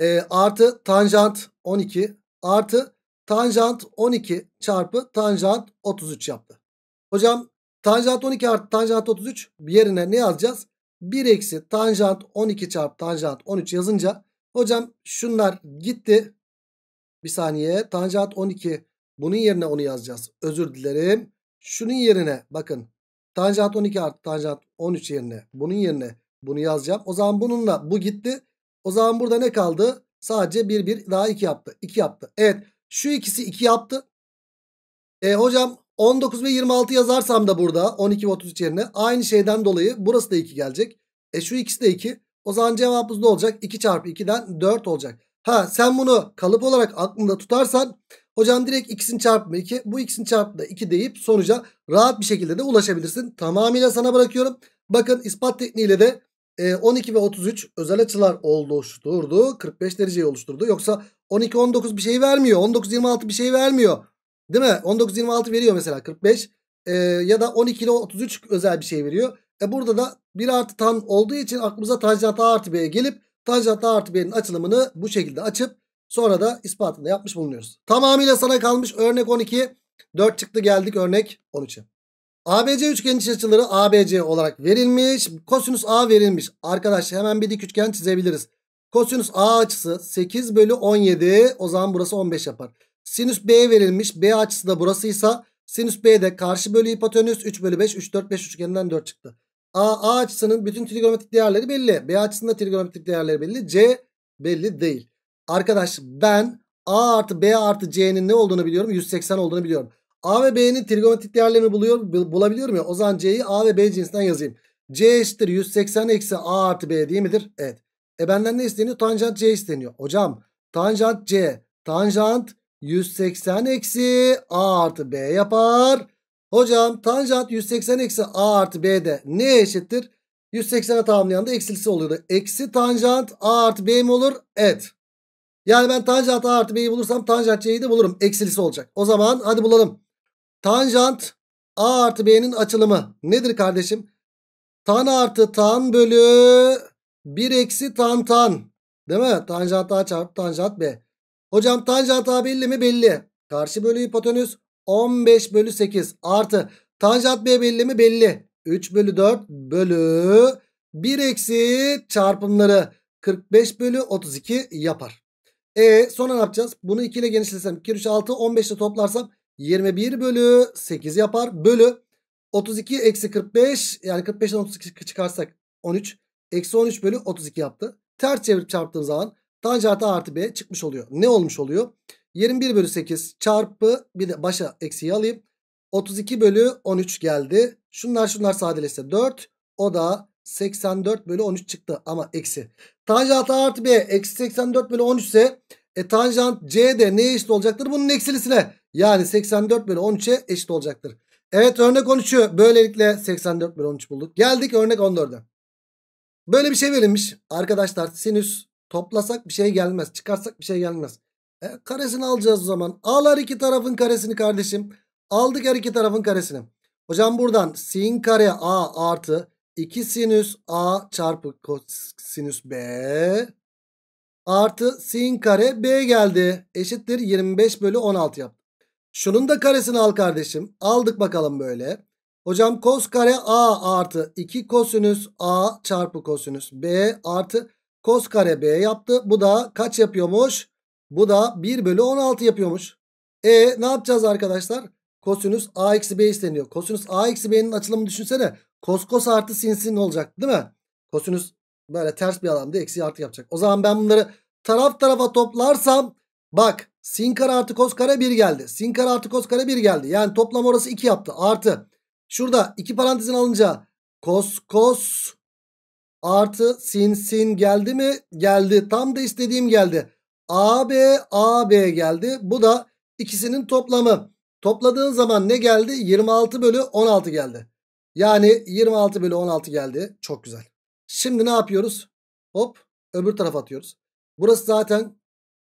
E, artı tanjant 12 artı tanjant 12 çarpı tanjant 33 yaptı. Hocam tanjant 12 artı tanjant 33 yerine ne yazacağız? 1 eksi tanjant 12 çarpı tanjant 13 yazınca hocam şunlar gitti. Bir saniye tanjant 12 bunun yerine onu yazacağız. Özür dilerim. Şunun yerine bakın tanjant 12 artı tanjant 13 yerine bunun yerine bunu yazacağım. O zaman bununla bu gitti. O zaman burada ne kaldı? Sadece 1 1 daha 2 yaptı. 2 yaptı. Evet şu ikisi 2 yaptı. E, hocam 19 ve 26 yazarsam da burada 12 ve 33 yerine aynı şeyden dolayı burası da 2 gelecek. E şu ikisi de 2. O zaman cevabımız ne olacak? 2 çarpı 2'den 4 olacak. Ha sen bunu kalıp olarak aklında tutarsan hocam direkt ikisini çarpımı 2 bu ikisini çarpımı da 2 deyip sonuca rahat bir şekilde de ulaşabilirsin. Tamamıyla sana bırakıyorum. Bakın ispat tekniğiyle de 12 ee, ve 33 özel açılar oluşturdu. 45 dereceyi oluşturdu. Yoksa 12 19 bir şey vermiyor. 19 26 bir şey vermiyor. Değil mi? 19 26 veriyor mesela 45. E, ee, ya da 12 ile 33 özel bir şey veriyor. E burada da 1 artı tan olduğu için aklımıza tanjant a artı b'ye gelip tanjant a artı b'nin açılımını bu şekilde açıp sonra da ispatını yapmış bulunuyoruz. Tamamıyla sana kalmış örnek 12. 4 çıktı geldik örnek 13'e. ABC üçgenin iç açıları ABC olarak verilmiş. Kosinüs A verilmiş. Arkadaşlar hemen bir dik üçgen çizebiliriz. Kosinüs A açısı 8 bölü 17. O zaman burası 15 yapar. Sinüs B verilmiş. B açısı da burasıysa sinüs B de karşı bölü hipotenüs 3 bölü 5. 3, 4, 5 üçgeninden 4 çıktı. A, A açısının bütün trigonometrik değerleri belli. B açısında trigonometrik değerleri belli. C belli değil. Arkadaş ben A artı B artı C'nin ne olduğunu biliyorum. 180 olduğunu biliyorum. A ve B'nin trigonometrik değerlerini buluyor, bulabiliyorum ya. O zaman C'yi A ve B cinsinden yazayım. C eşittir 180 eksi A artı B değil midir? Evet. E benden ne isteniyor? Tanjant C isteniyor. Hocam tanjant C tanjant 180 eksi A artı B yapar. Hocam tanjant 180 eksi A artı B de ne eşittir? 180'e tamamlayan da eksilisi oluyordu. Eksi tanjant A artı B mi olur? Evet. Yani ben tanjant A artı B'yi bulursam tanjant C'yi de bulurum. Eksilisi olacak. O zaman hadi bulalım. Tanjant A artı B'nin açılımı nedir kardeşim? Tan artı tan bölü 1 eksi tan tan. Değil mi? Tanjant A çarpı tanjant B. Hocam tanjant A belli mi? Belli. Karşı bölü hipotenüs 15 bölü 8 artı tanjant B belli mi? Belli. 3 bölü 4 bölü 1 eksi çarpımları 45 bölü 32 yapar. E sonra ne yapacağız? Bunu 2 ile genişlesem 2 3 6 15 ile toplarsam 21 bölü 8 yapar. Bölü 32 eksi 45 yani 45'ten 32 çıkarsak 13. Eksi 13 bölü 32 yaptı. Ters çevirip çarptığım zaman tanjant artı b çıkmış oluyor. Ne olmuş oluyor? 21 bölü 8 çarpı bir de başa eksiyi alayım. 32 bölü 13 geldi. Şunlar şunlar sadeleşse 4. O da 84 bölü 13 çıktı ama eksi. Tanjant artı b eksi 84 bölü 13 ise e tanjant C de neye eşit olacaktır? Bunun eksilisine. Yani 84 bölü 13'e eşit olacaktır. Evet örnek 13'ü böylelikle 84 bölü 13 bulduk. Geldik örnek 14'e. Böyle bir şey verilmiş. Arkadaşlar sinüs toplasak bir şey gelmez. Çıkarsak bir şey gelmez. E, karesini alacağız o zaman. Al her iki tarafın karesini kardeşim. Aldık her iki tarafın karesini. Hocam buradan sin kare A artı 2 sinüs A çarpı sinüs B artı sin kare b geldi. Eşittir 25 bölü 16 yaptı. Şunun da karesini al kardeşim. Aldık bakalım böyle. Hocam kos kare a artı 2 kosinüs a çarpı kosinüs b artı kos kare b yaptı. Bu da kaç yapıyormuş? Bu da 1 bölü 16 yapıyormuş. E ne yapacağız arkadaşlar? Kosinüs a eksi b isteniyor. Kosinüs a eksi b'nin açılımı düşünsene. Kos kos artı sin sin olacak değil mi? Kosinüs Böyle ters bir alanda eksi artı yapacak. O zaman ben bunları taraf tarafa toplarsam bak sin kare artı kos kare 1 geldi. Sin kare artı kos kare 1 geldi. Yani toplam orası 2 yaptı. Artı şurada 2 parantezin alınca kos kos artı sin sin geldi mi? Geldi. Tam da istediğim geldi. AB AB geldi. Bu da ikisinin toplamı. Topladığın zaman ne geldi? 26 bölü 16 geldi. Yani 26 bölü 16 geldi. Çok güzel. Şimdi ne yapıyoruz? Hop öbür tarafa atıyoruz. Burası zaten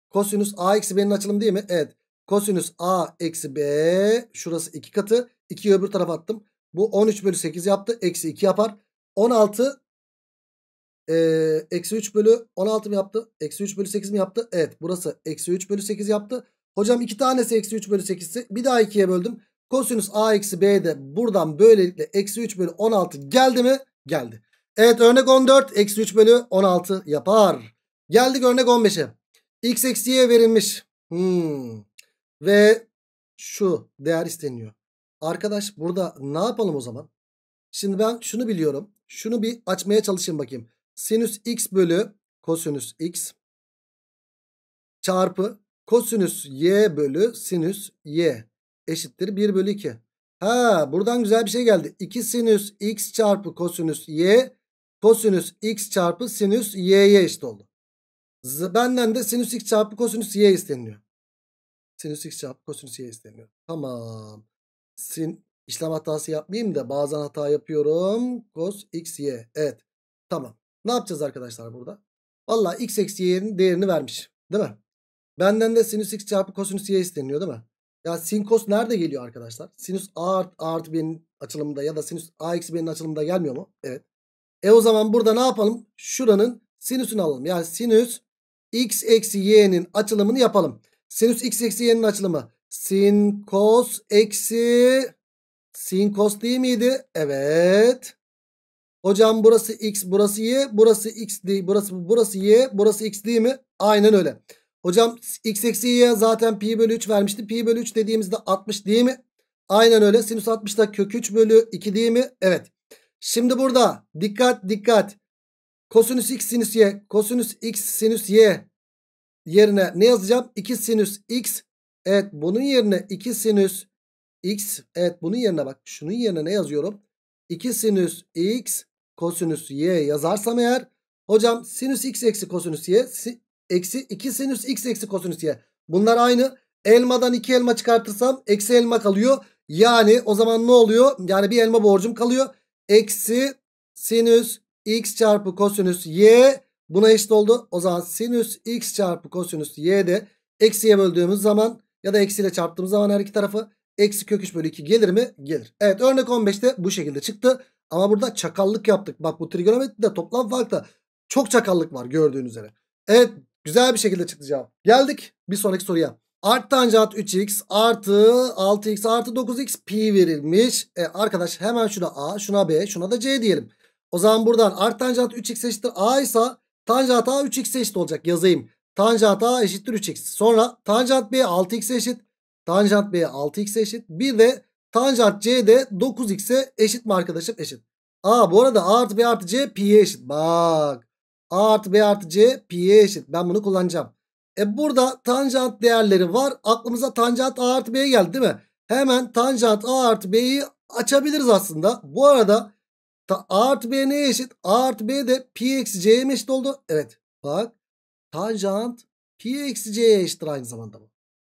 kosinüs a eksi b'nin açılımı değil mi? Evet. Kosinüs a eksi b şurası 2 katı. 2'yi öbür tarafa attım. Bu 13 bölü 8 yaptı. Eksi 2 yapar. 16 eksi 3 bölü 16 mi yaptı? Eksi 3 bölü 8 mi yaptı? Evet burası eksi 3 bölü 8 yaptı. Hocam iki tanesi eksi 3 bölü 8 bir daha 2'ye böldüm. Kosinüs a eksi b de buradan böylelikle eksi 3 bölü 16 geldi mi? Geldi. Evet örnek 14 eksi 3 bölü 16 yapar. Geldik örnek 15'e. X eksi y verilmiş. Hmm. Ve şu değer isteniyor. Arkadaş burada ne yapalım o zaman? Şimdi ben şunu biliyorum. Şunu bir açmaya çalışayım bakayım. Sinüs x bölü kosinüs x çarpı kosinüs y bölü sinüs y eşittir 1 bölü 2. Ha buradan güzel bir şey geldi. 2 sinüs x çarpı kosinüs y kosinüs x çarpı sinüs y'ye eşit oldu. Z benden de sinüs x çarpı kosinüs y isteniyor. Sinüs x çarpı kosinüs y isteniyor. Tamam. Sin işlem hatası yapmayayım da bazen hata yapıyorum. Cos x y. Evet. Tamam. Ne yapacağız arkadaşlar burada? Valla x eksi y'nin değerini vermiş. Değil mi? Benden de sinüs x çarpı kosinüs y isteniyor değil mi? Ya sin cos nerede geliyor arkadaşlar? Sinüs a art, a artı b'nin açılımında ya da sinüs a eksi b'nin açılımında gelmiyor mu? Evet. E o zaman burada ne yapalım? Şuranın sinüsünü alalım. Yani sinüs x eksi y'nin açılımını yapalım. Sinüs x eksi y'nin açılımı. Sin cos eksi sin cos değil miydi? Evet. Hocam burası x burası y burası x değil burası burası y burası x değil mi? Aynen öyle. Hocam x eksi y'ye zaten pi bölü 3 vermişti. Pi bölü 3 dediğimizde 60 değil mi? Aynen öyle. Sinüs 60'da kök 3 bölü 2 değil mi? Evet. Şimdi burada dikkat dikkat. Kosinüs x sinüs y. Kosinüs x sinüs y yerine ne yazacağım? 2 sinüs x. Evet bunun yerine 2 sinüs x. Evet bunun yerine bak şunun yerine ne yazıyorum? 2 sinüs x kosinüs y yazarsam eğer. Hocam sinüs x eksi kosinüs y. Si, eksi 2 sinüs x eksi kosinüs y. Bunlar aynı. Elmadan 2 elma çıkartırsam eksi elma kalıyor. Yani o zaman ne oluyor? Yani bir elma borcum kalıyor eksi sinüs x çarpı kosinüs y buna eşit oldu. O zaman sinüs x çarpı kosinüs y de eksiye böldüğümüz zaman ya da eksiyle çarptığımız zaman her iki tarafı eksi kök 3 bölü 2 gelir mi? Gelir. Evet örnek 15'te bu şekilde çıktı. Ama burada çakallık yaptık. Bak bu trigonometride toplam farkta çok çakallık var gördüğün üzere. Evet güzel bir şekilde çıktı cevap. Geldik bir sonraki soruya. Art tanjant 3x artı 6x artı 9x pi verilmiş. E arkadaş hemen şuna a şuna b şuna da c diyelim. O zaman buradan art tanjant 3x eşittir a ise tanjant a 3x eşit olacak yazayım. Tanjant a eşittir 3x. Sonra tanjant b 6x eşit. Tanjant b 6x eşit. Bir de tanjant c de 9x'e eşit mi arkadaşım? Eşit. A bu arada a artı b artı c pi'ye eşit. Bak a artı b artı c pi'ye eşit. Ben bunu kullanacağım. E burada tanjant değerleri var. Aklımıza tanjant A artı B geldi değil mi? Hemen tanjant A artı B'yi açabiliriz aslında. Bu arada A artı B neye eşit? A artı B de pi eksi C'ye eşit oldu? Evet bak tanjant pi eksi C'ye eşittir aynı zamanda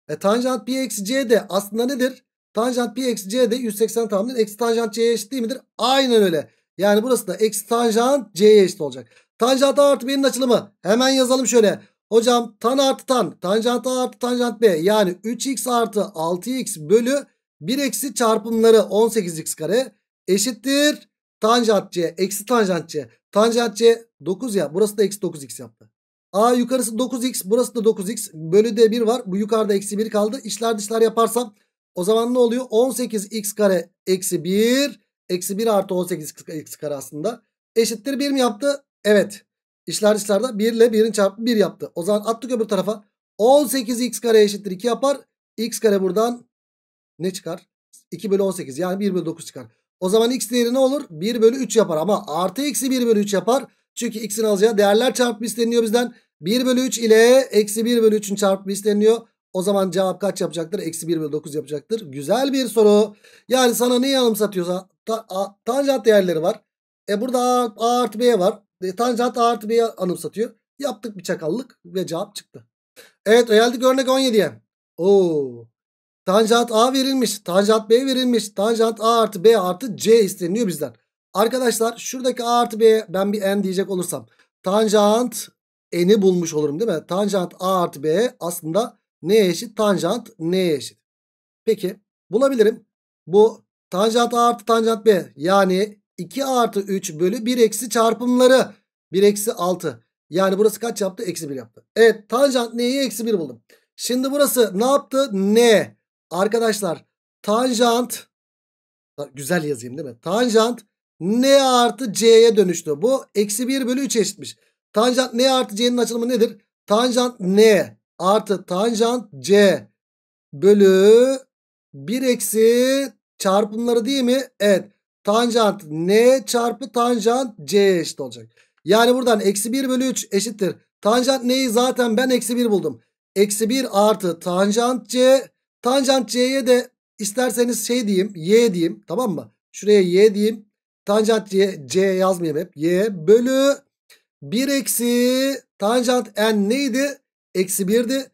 E tanjant pi eksi C de aslında nedir? Tanjant pi eksi C de 180 tamamdır. Eksi tanjant C'ye eşit değil midir? Aynen öyle. Yani burası da eksi tanjant C'ye eşit olacak. Tanjant A artı B'nin açılımı. Hemen yazalım şöyle. Hocam tan artı tan tanjant a artı tanjant b yani 3x artı 6x bölü 1 eksi çarpımları 18x kare eşittir tanjant c eksi tanjant c. Tanjant c 9 ya burası da eksi 9x yaptı. A yukarısı 9x burası da 9x bölü de 1 var bu yukarıda eksi 1 kaldı. İşler dışlar yaparsam o zaman ne oluyor 18x kare eksi 1 eksi 1 artı 18x kare aslında eşittir 1 mi yaptı? Evet. İşler işlerde 1 ile 1'in çarpı 1 yaptı. O zaman attık öbür tarafa. 18 x kare eşittir 2 yapar. x kare buradan ne çıkar? 2 bölü 18 yani 1 bölü 9 çıkar. O zaman x değeri ne olur? 1 bölü 3 yapar ama artı eksi 1 bölü 3 yapar. Çünkü x'in alacağı değerler çarpımı isteniyor bizden. 1 bölü 3 ile eksi 1 bölü 3'ün çarpımı isteniyor. O zaman cevap kaç yapacaktır? Eksi 1 bölü 9 yapacaktır. Güzel bir soru. Yani sana neyi anımsatıyorsa ta, a, tanjant değerleri var. E burada a, a artı b var e, tanjant a artı b'yi anımsatıyor. Yaptık bir çakallık ve cevap çıktı. Evet geldik örnek 17'ye. Oo. Tanjant a verilmiş. Tanjant b verilmiş. Tanjant a artı b artı c isteniyor bizden. Arkadaşlar şuradaki a artı b'ye ben bir n diyecek olursam. Tanjant n'i bulmuş olurum değil mi? Tanjant a artı b aslında neye eşit? Tanjant n'ye eşit. Peki bulabilirim. Bu tanjant a artı tanjant b yani 2 artı 3 bölü 1 eksi çarpımları 1 eksi 6. Yani burası kaç yaptı? Eksi 1 yaptı. Evet tanjant neyi eksi 1 buldum. Şimdi burası ne yaptı? ne Arkadaşlar tanjant güzel yazayım değil mi? Tanjant n artı c'ye dönüştü. Bu eksi 1 bölü 3 eşitmiş. Tanjant n artı c'nin açılımı nedir? Tanjant n artı tanjant c bölü 1 eksi çarpımları değil mi? Evet tanjant n çarpı tanjant c eşit olacak. Yani buradan eksi 1 bölü 3 eşittir. Tanjant neyi zaten ben eksi 1 buldum. Eksi 1 artı tanjant c. Tanjant c'ye de isterseniz şey diyeyim y diyeyim tamam mı? Şuraya y diyeyim. Tanjant c, c yazmayayım hep. y bölü 1 eksi tanjant n neydi? Eksi 1'di.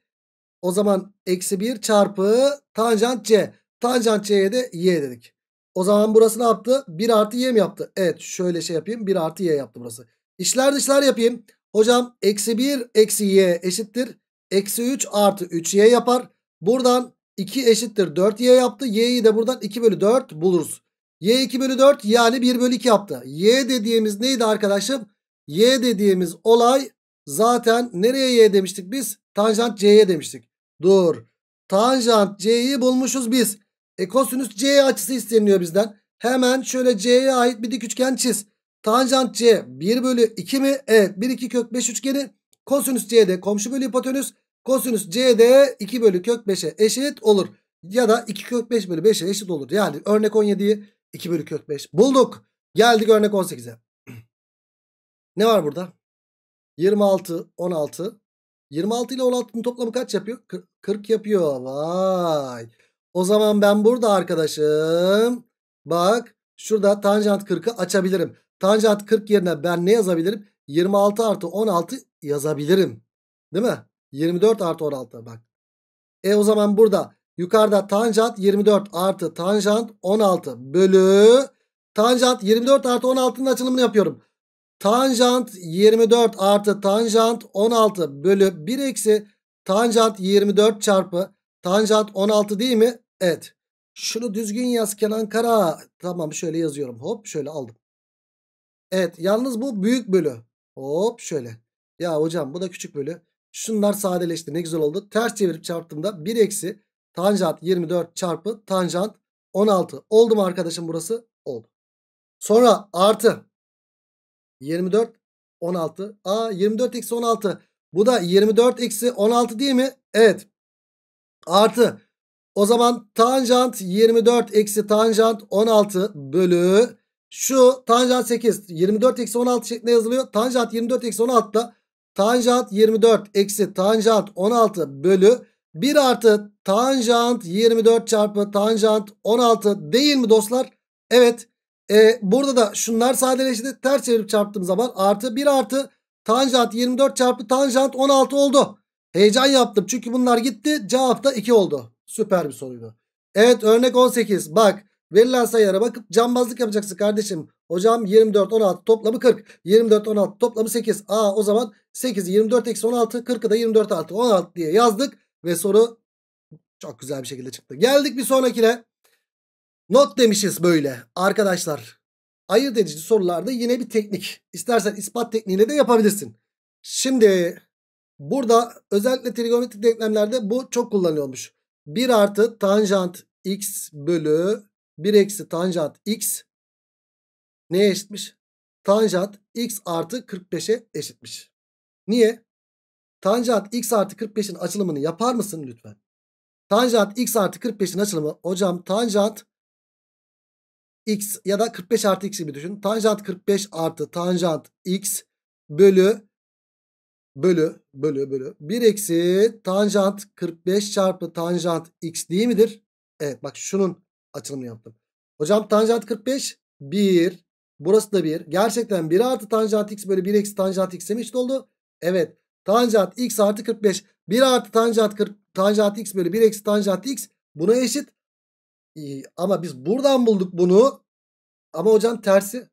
O zaman eksi 1 çarpı tanjant c. Tanjant c'ye de y dedik. O zaman burası ne yaptı? 1 artı y mi yaptı? Evet şöyle şey yapayım. 1 artı y yaptı burası. İşler dışlar yapayım. Hocam eksi 1 eksi y eşittir. Eksi 3 artı 3y yapar. Buradan 2 eşittir 4y yaptı. y'yi de buradan 2 bölü 4 buluruz. y 2 bölü 4 yani 1 bölü 2 yaptı. y dediğimiz neydi arkadaşım? y dediğimiz olay zaten nereye y demiştik biz? Tanjant c'ye demiştik. Dur. Tanjant c'yi bulmuşuz biz. E kosinüs C açısı isteniyor bizden. Hemen şöyle C'ye ait bir dik üçgen çiz. Tanjant C 1 bölü 2 mi? Evet 1 2 kök 5 üçgeni. Kosinüs C'de komşu bölü hipotenüs. Kosinüs C'de 2 bölü kök 5'e eşit olur. Ya da 2 kök 5 bölü 5'e eşit olur. Yani örnek 17'yi 2 bölü kök 5 bulduk. Geldik örnek 18'e. Ne var burada? 26, 16. 26 ile 16'nın toplamı kaç yapıyor? 40 yapıyor. Vay. O zaman ben burada arkadaşım bak şurada tanjant 40'ı açabilirim. Tanjant 40 yerine ben ne yazabilirim? 26 artı 16 yazabilirim. Değil mi? 24 artı 16 bak. E o zaman burada yukarıda tanjant 24 artı tanjant 16 bölü tanjant 24 artı 16'nın açılımını yapıyorum. Tanjant 24 artı tanjant 16 bölü 1 eksi tanjant 24 çarpı Tanjant 16 değil mi? Evet. Şunu düzgün yaz Kenan Kara. Tamam şöyle yazıyorum. Hop şöyle aldım. Evet yalnız bu büyük bölü. Hop şöyle. Ya hocam bu da küçük bölü. Şunlar sadeleşti ne güzel oldu. Ters çevirip çarptığımda 1 eksi tanjant 24 çarpı tanjant 16. Oldu mu arkadaşım burası? Oldu. Sonra artı 24 16. Aa 24 eksi 16. Bu da 24 eksi 16 değil mi? Evet. Artı o zaman tanjant 24 eksi tanjant 16 bölü şu tanjant 8 24 eksi 16 şeklinde yazılıyor. Tanjant 24 eksi 16 da tanjant 24 eksi tanjant 16 bölü 1 artı tanjant 24 çarpı tanjant 16 değil mi dostlar? Evet. E, burada da şunlar sadeleşti. Ters çevirip çarptığım zaman artı 1 artı tanjant 24 çarpı tanjant 16 oldu. Heyecan yaptım çünkü bunlar gitti. Cevap da 2 oldu. Süper bir soruydu. Evet örnek 18. Bak verilen sayılara bakıp cambazlık yapacaksın kardeşim. Hocam 24 16 toplamı 40. 24 16 toplamı 8. Aa o zaman 8'i 24 eksi 16 40'ı da 24 artı 16 diye yazdık. Ve soru çok güzel bir şekilde çıktı. Geldik bir sonrakine. Not demişiz böyle arkadaşlar. Ayırt edici sorularda yine bir teknik. İstersen ispat tekniğiyle de yapabilirsin. Şimdi Burada özellikle trigonometrik denklemlerde bu çok kullanılıyormuş. 1 artı tanjant x bölü 1 eksi tanjant x neye eşitmiş? Tanjant x artı 45'e eşitmiş. Niye? Tanjant x artı 45'in açılımını yapar mısın lütfen? Tanjant x artı 45'in açılımı hocam tanjant x ya da 45 artı x gibi düşün. Tanjant 45 artı tanjant x bölü bölü bölü bölü 1 eksi tanjant 45 çarpı tanjant x değil midir? Evet bak şunun açılımını yaptım. Hocam tanjant 45 1 burası da 1 gerçekten 1 artı tanjant x bölü 1 eksi tanjant x mi eşit oldu? Evet tanjant x artı 45 1 artı tanjant, 40, tanjant x bölü 1 eksi tanjant x buna eşit. ama biz buradan bulduk bunu ama hocam tersi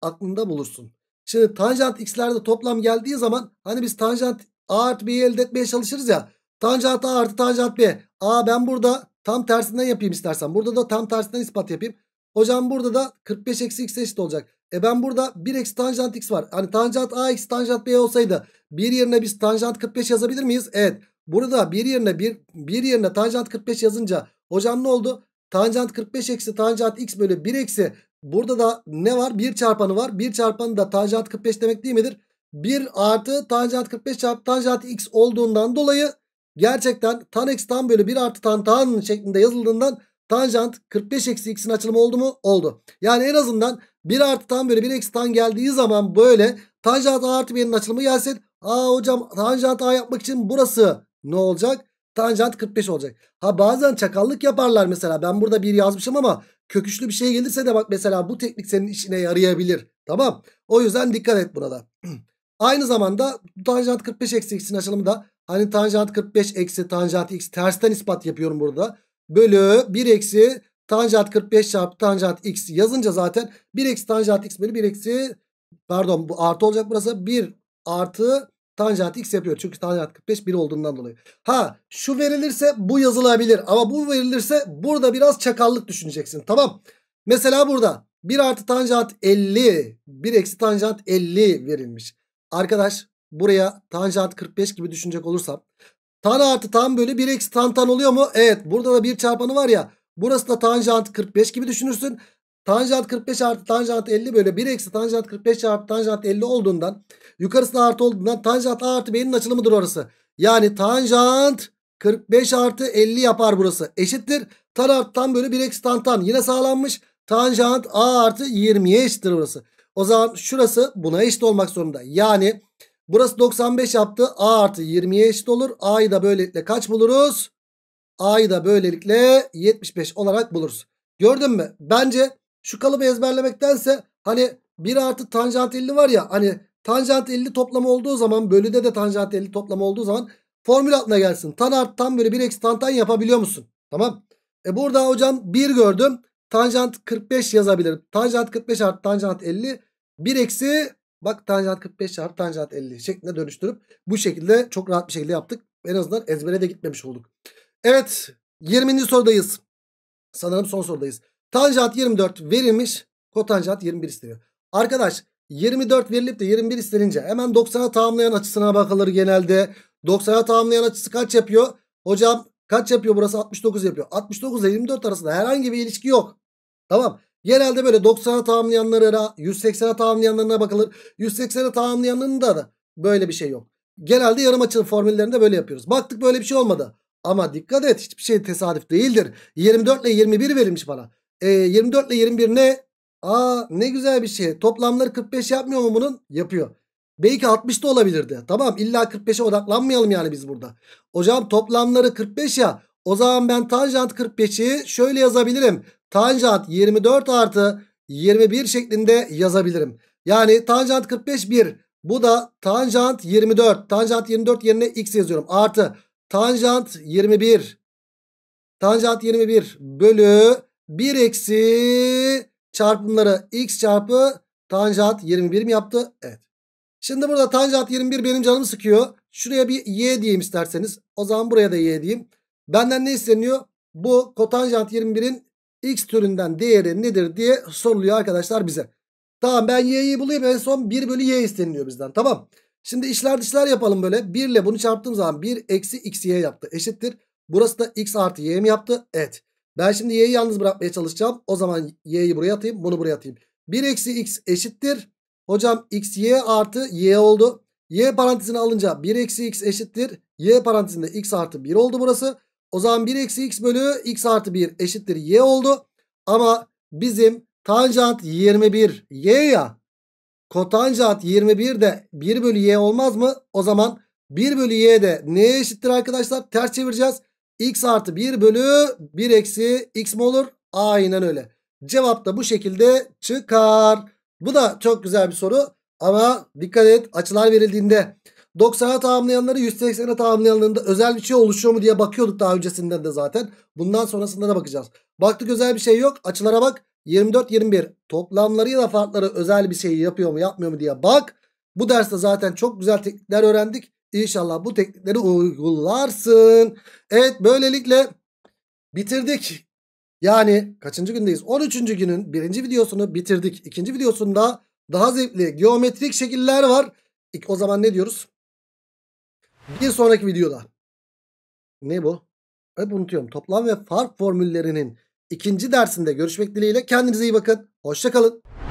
aklında bulursun. Şimdi tanjant x'lerde toplam geldiği zaman hani biz tanjant a artı b'yi elde etmeye çalışırız ya. Tanjant a artı tanjant b. A ben burada tam tersinden yapayım istersen. Burada da tam tersinden ispat yapayım. Hocam burada da 45 eksi x eşit olacak. E ben burada 1 eksi tanjant x var. Hani tanjant a x tanjant b olsaydı bir yerine biz tanjant 45 yazabilir miyiz? Evet. Burada bir yerine bir, bir yerine tanjant 45 yazınca hocam ne oldu? Tanjant 45 eksi tanjant x bölü 1 eksi Burada da ne var? 1 çarpanı var. 1 çarpanı da tanjant 45 demek değil midir? 1 artı tanjant 45 çarpı tanjant x olduğundan dolayı gerçekten tan x tan bölü 1 artı tan tan şeklinde yazıldığından tanjant 45 eksi x'in açılımı oldu mu? Oldu. Yani en azından 1 artı tan bölü 1 eksi tan geldiği zaman böyle tanjant a artı b'nin açılımı gelsin. Aa hocam tanjant a yapmak için burası ne olacak? Tanjant 45 olacak. Ha bazen çakallık yaparlar mesela. Ben burada 1 yazmışım ama Köküşlü bir şey gelirse de bak mesela bu teknik senin işine yarayabilir. Tamam. O yüzden dikkat et burada. Aynı zamanda tanjant 45 eksi x'in açılımı da hani tanjant 45 eksi tanjant x tersten ispat yapıyorum burada. Bölü 1 eksi tanjant 45 çarpı tanjant x yazınca zaten 1 eksi tanjant x bölü 1 eksi pardon bu artı olacak burası 1 artı Tanjant x yapıyor. Çünkü tanjant 45 1 olduğundan dolayı. Ha şu verilirse bu yazılabilir. Ama bu verilirse burada biraz çakallık düşüneceksin. Tamam. Mesela burada 1 artı tanjant 50 1 eksi tanjant 50 verilmiş. Arkadaş buraya tanjant 45 gibi düşünecek olursam. Tan artı tan bölü 1 eksi tan tan oluyor mu? Evet burada da bir çarpanı var ya. Burası da tanjant 45 gibi düşünürsün. Tanjant 45 artı tanjant 50 böyle 1 eksi tanjant 45 artı tanjant 50 olduğundan yukarısı da artı olduğundan tanjant A artı B'nin açılımıdır orası. Yani tanjant 45 artı 50 yapar burası. Eşittir. Tan artı tan bölü 1 eksi tan tan. Yine sağlanmış. Tanjant A artı 20'ye eşittir burası. O zaman şurası buna eşit olmak zorunda. Yani burası 95 yaptı. A artı 20'ye eşit olur. A'yı da böylelikle kaç buluruz? A'yı da böylelikle 75 olarak buluruz. Gördün mü? Bence şu kalıbı ezberlemektense hani 1 artı tanjant 50 var ya hani tanjant 50 toplamı olduğu zaman bölüde de tanjant 50 toplamı olduğu zaman formül altına gelsin. Tan artı tan bölü 1 eksi tan tan yapabiliyor musun? Tamam. E burada hocam 1 gördüm. Tanjant 45 yazabilirim. Tanjant 45 artı tanjant 50 1 eksi bak tanjant 45 artı tanjant 50 şeklinde dönüştürüp bu şekilde çok rahat bir şekilde yaptık. En azından ezbere de gitmemiş olduk. Evet 20. sorudayız. Sanırım son sorudayız. Tanjant 24 verilmiş. Kotanjant 21 istiyor. Arkadaş 24 verilip de 21 istenince hemen 90'a tamamlayan açısına bakılır genelde. 90'a tamamlayan açısı kaç yapıyor? Hocam kaç yapıyor burası? 69 yapıyor. 69 ile 24 arasında herhangi bir ilişki yok. Tamam. Genelde böyle 90'a tamamlayanlara, 180'e tamamlayanlarına bakılır. 180'e tamamlayanlarında da böyle bir şey yok. Genelde yarım açılı formüllerinde böyle yapıyoruz. Baktık böyle bir şey olmadı. Ama dikkat et hiçbir şey tesadüf değildir. 24 ile 21 verilmiş bana e, ee, 24 ile 21 ne? Aa ne güzel bir şey. Toplamları 45 yapmıyor mu bunun? Yapıyor. Belki 60 da olabilirdi. Tamam illa 45'e odaklanmayalım yani biz burada. Hocam toplamları 45 ya. O zaman ben tanjant 45'i şöyle yazabilirim. Tanjant 24 artı 21 şeklinde yazabilirim. Yani tanjant 45 1. Bu da tanjant 24. Tanjant 24 yerine x yazıyorum. Artı tanjant 21. Tanjant 21 bölü 1 eksi çarpımları x çarpı tanjant 21 mi yaptı? Evet. Şimdi burada tanjant 21 benim canımı sıkıyor. Şuraya bir y diyeyim isterseniz. O zaman buraya da y diyeyim. Benden ne isteniyor? Bu kotanjant 21'in x türünden değeri nedir diye soruluyor arkadaşlar bize. Tamam ben y'yi bulayım en son 1 bölü y isteniliyor bizden tamam. Şimdi işler dışlar yapalım böyle. 1 ile bunu çarptığım zaman 1 eksi x y yaptı eşittir. Burası da x artı y mi yaptı? Evet. Ben şimdi y'yi yalnız bırakmaya çalışacağım. O zaman y'yi buraya atayım. Bunu buraya atayım. 1 eksi x eşittir. Hocam x y artı y oldu. Y parantezini alınca 1 eksi x eşittir. Y parantezinde x artı 1 oldu burası. O zaman 1 eksi x bölü x artı 1 eşittir y oldu. Ama bizim tanjant 21 y ya. Kotanjant 21 de 1 bölü y olmaz mı? O zaman 1 bölü y de neye eşittir arkadaşlar? Ters çevireceğiz x artı 1 bölü 1 eksi x mi olur? Aynen öyle. Cevap da bu şekilde çıkar. Bu da çok güzel bir soru. Ama dikkat et açılar verildiğinde 90'a tamamlayanları 180'e tamamlayanlarında özel bir şey oluşuyor mu diye bakıyorduk daha öncesinden de zaten. Bundan sonrasında da bakacağız. Baktık özel bir şey yok. Açılara bak. 24-21 Toplamları ya da farkları özel bir şey yapıyor mu yapmıyor mu diye bak. Bu derste zaten çok güzel teknikler öğrendik. İnşallah bu teknikleri uygularsın. Evet böylelikle bitirdik. Yani kaçıncı gündeyiz? 13. günün birinci videosunu bitirdik. İkinci videosunda daha zevkli geometrik şekiller var. O zaman ne diyoruz? Bir sonraki videoda. Ne bu? Hep unutuyorum. Toplam ve fark formüllerinin ikinci dersinde görüşmek dileğiyle. Kendinize iyi bakın. Hoşçakalın.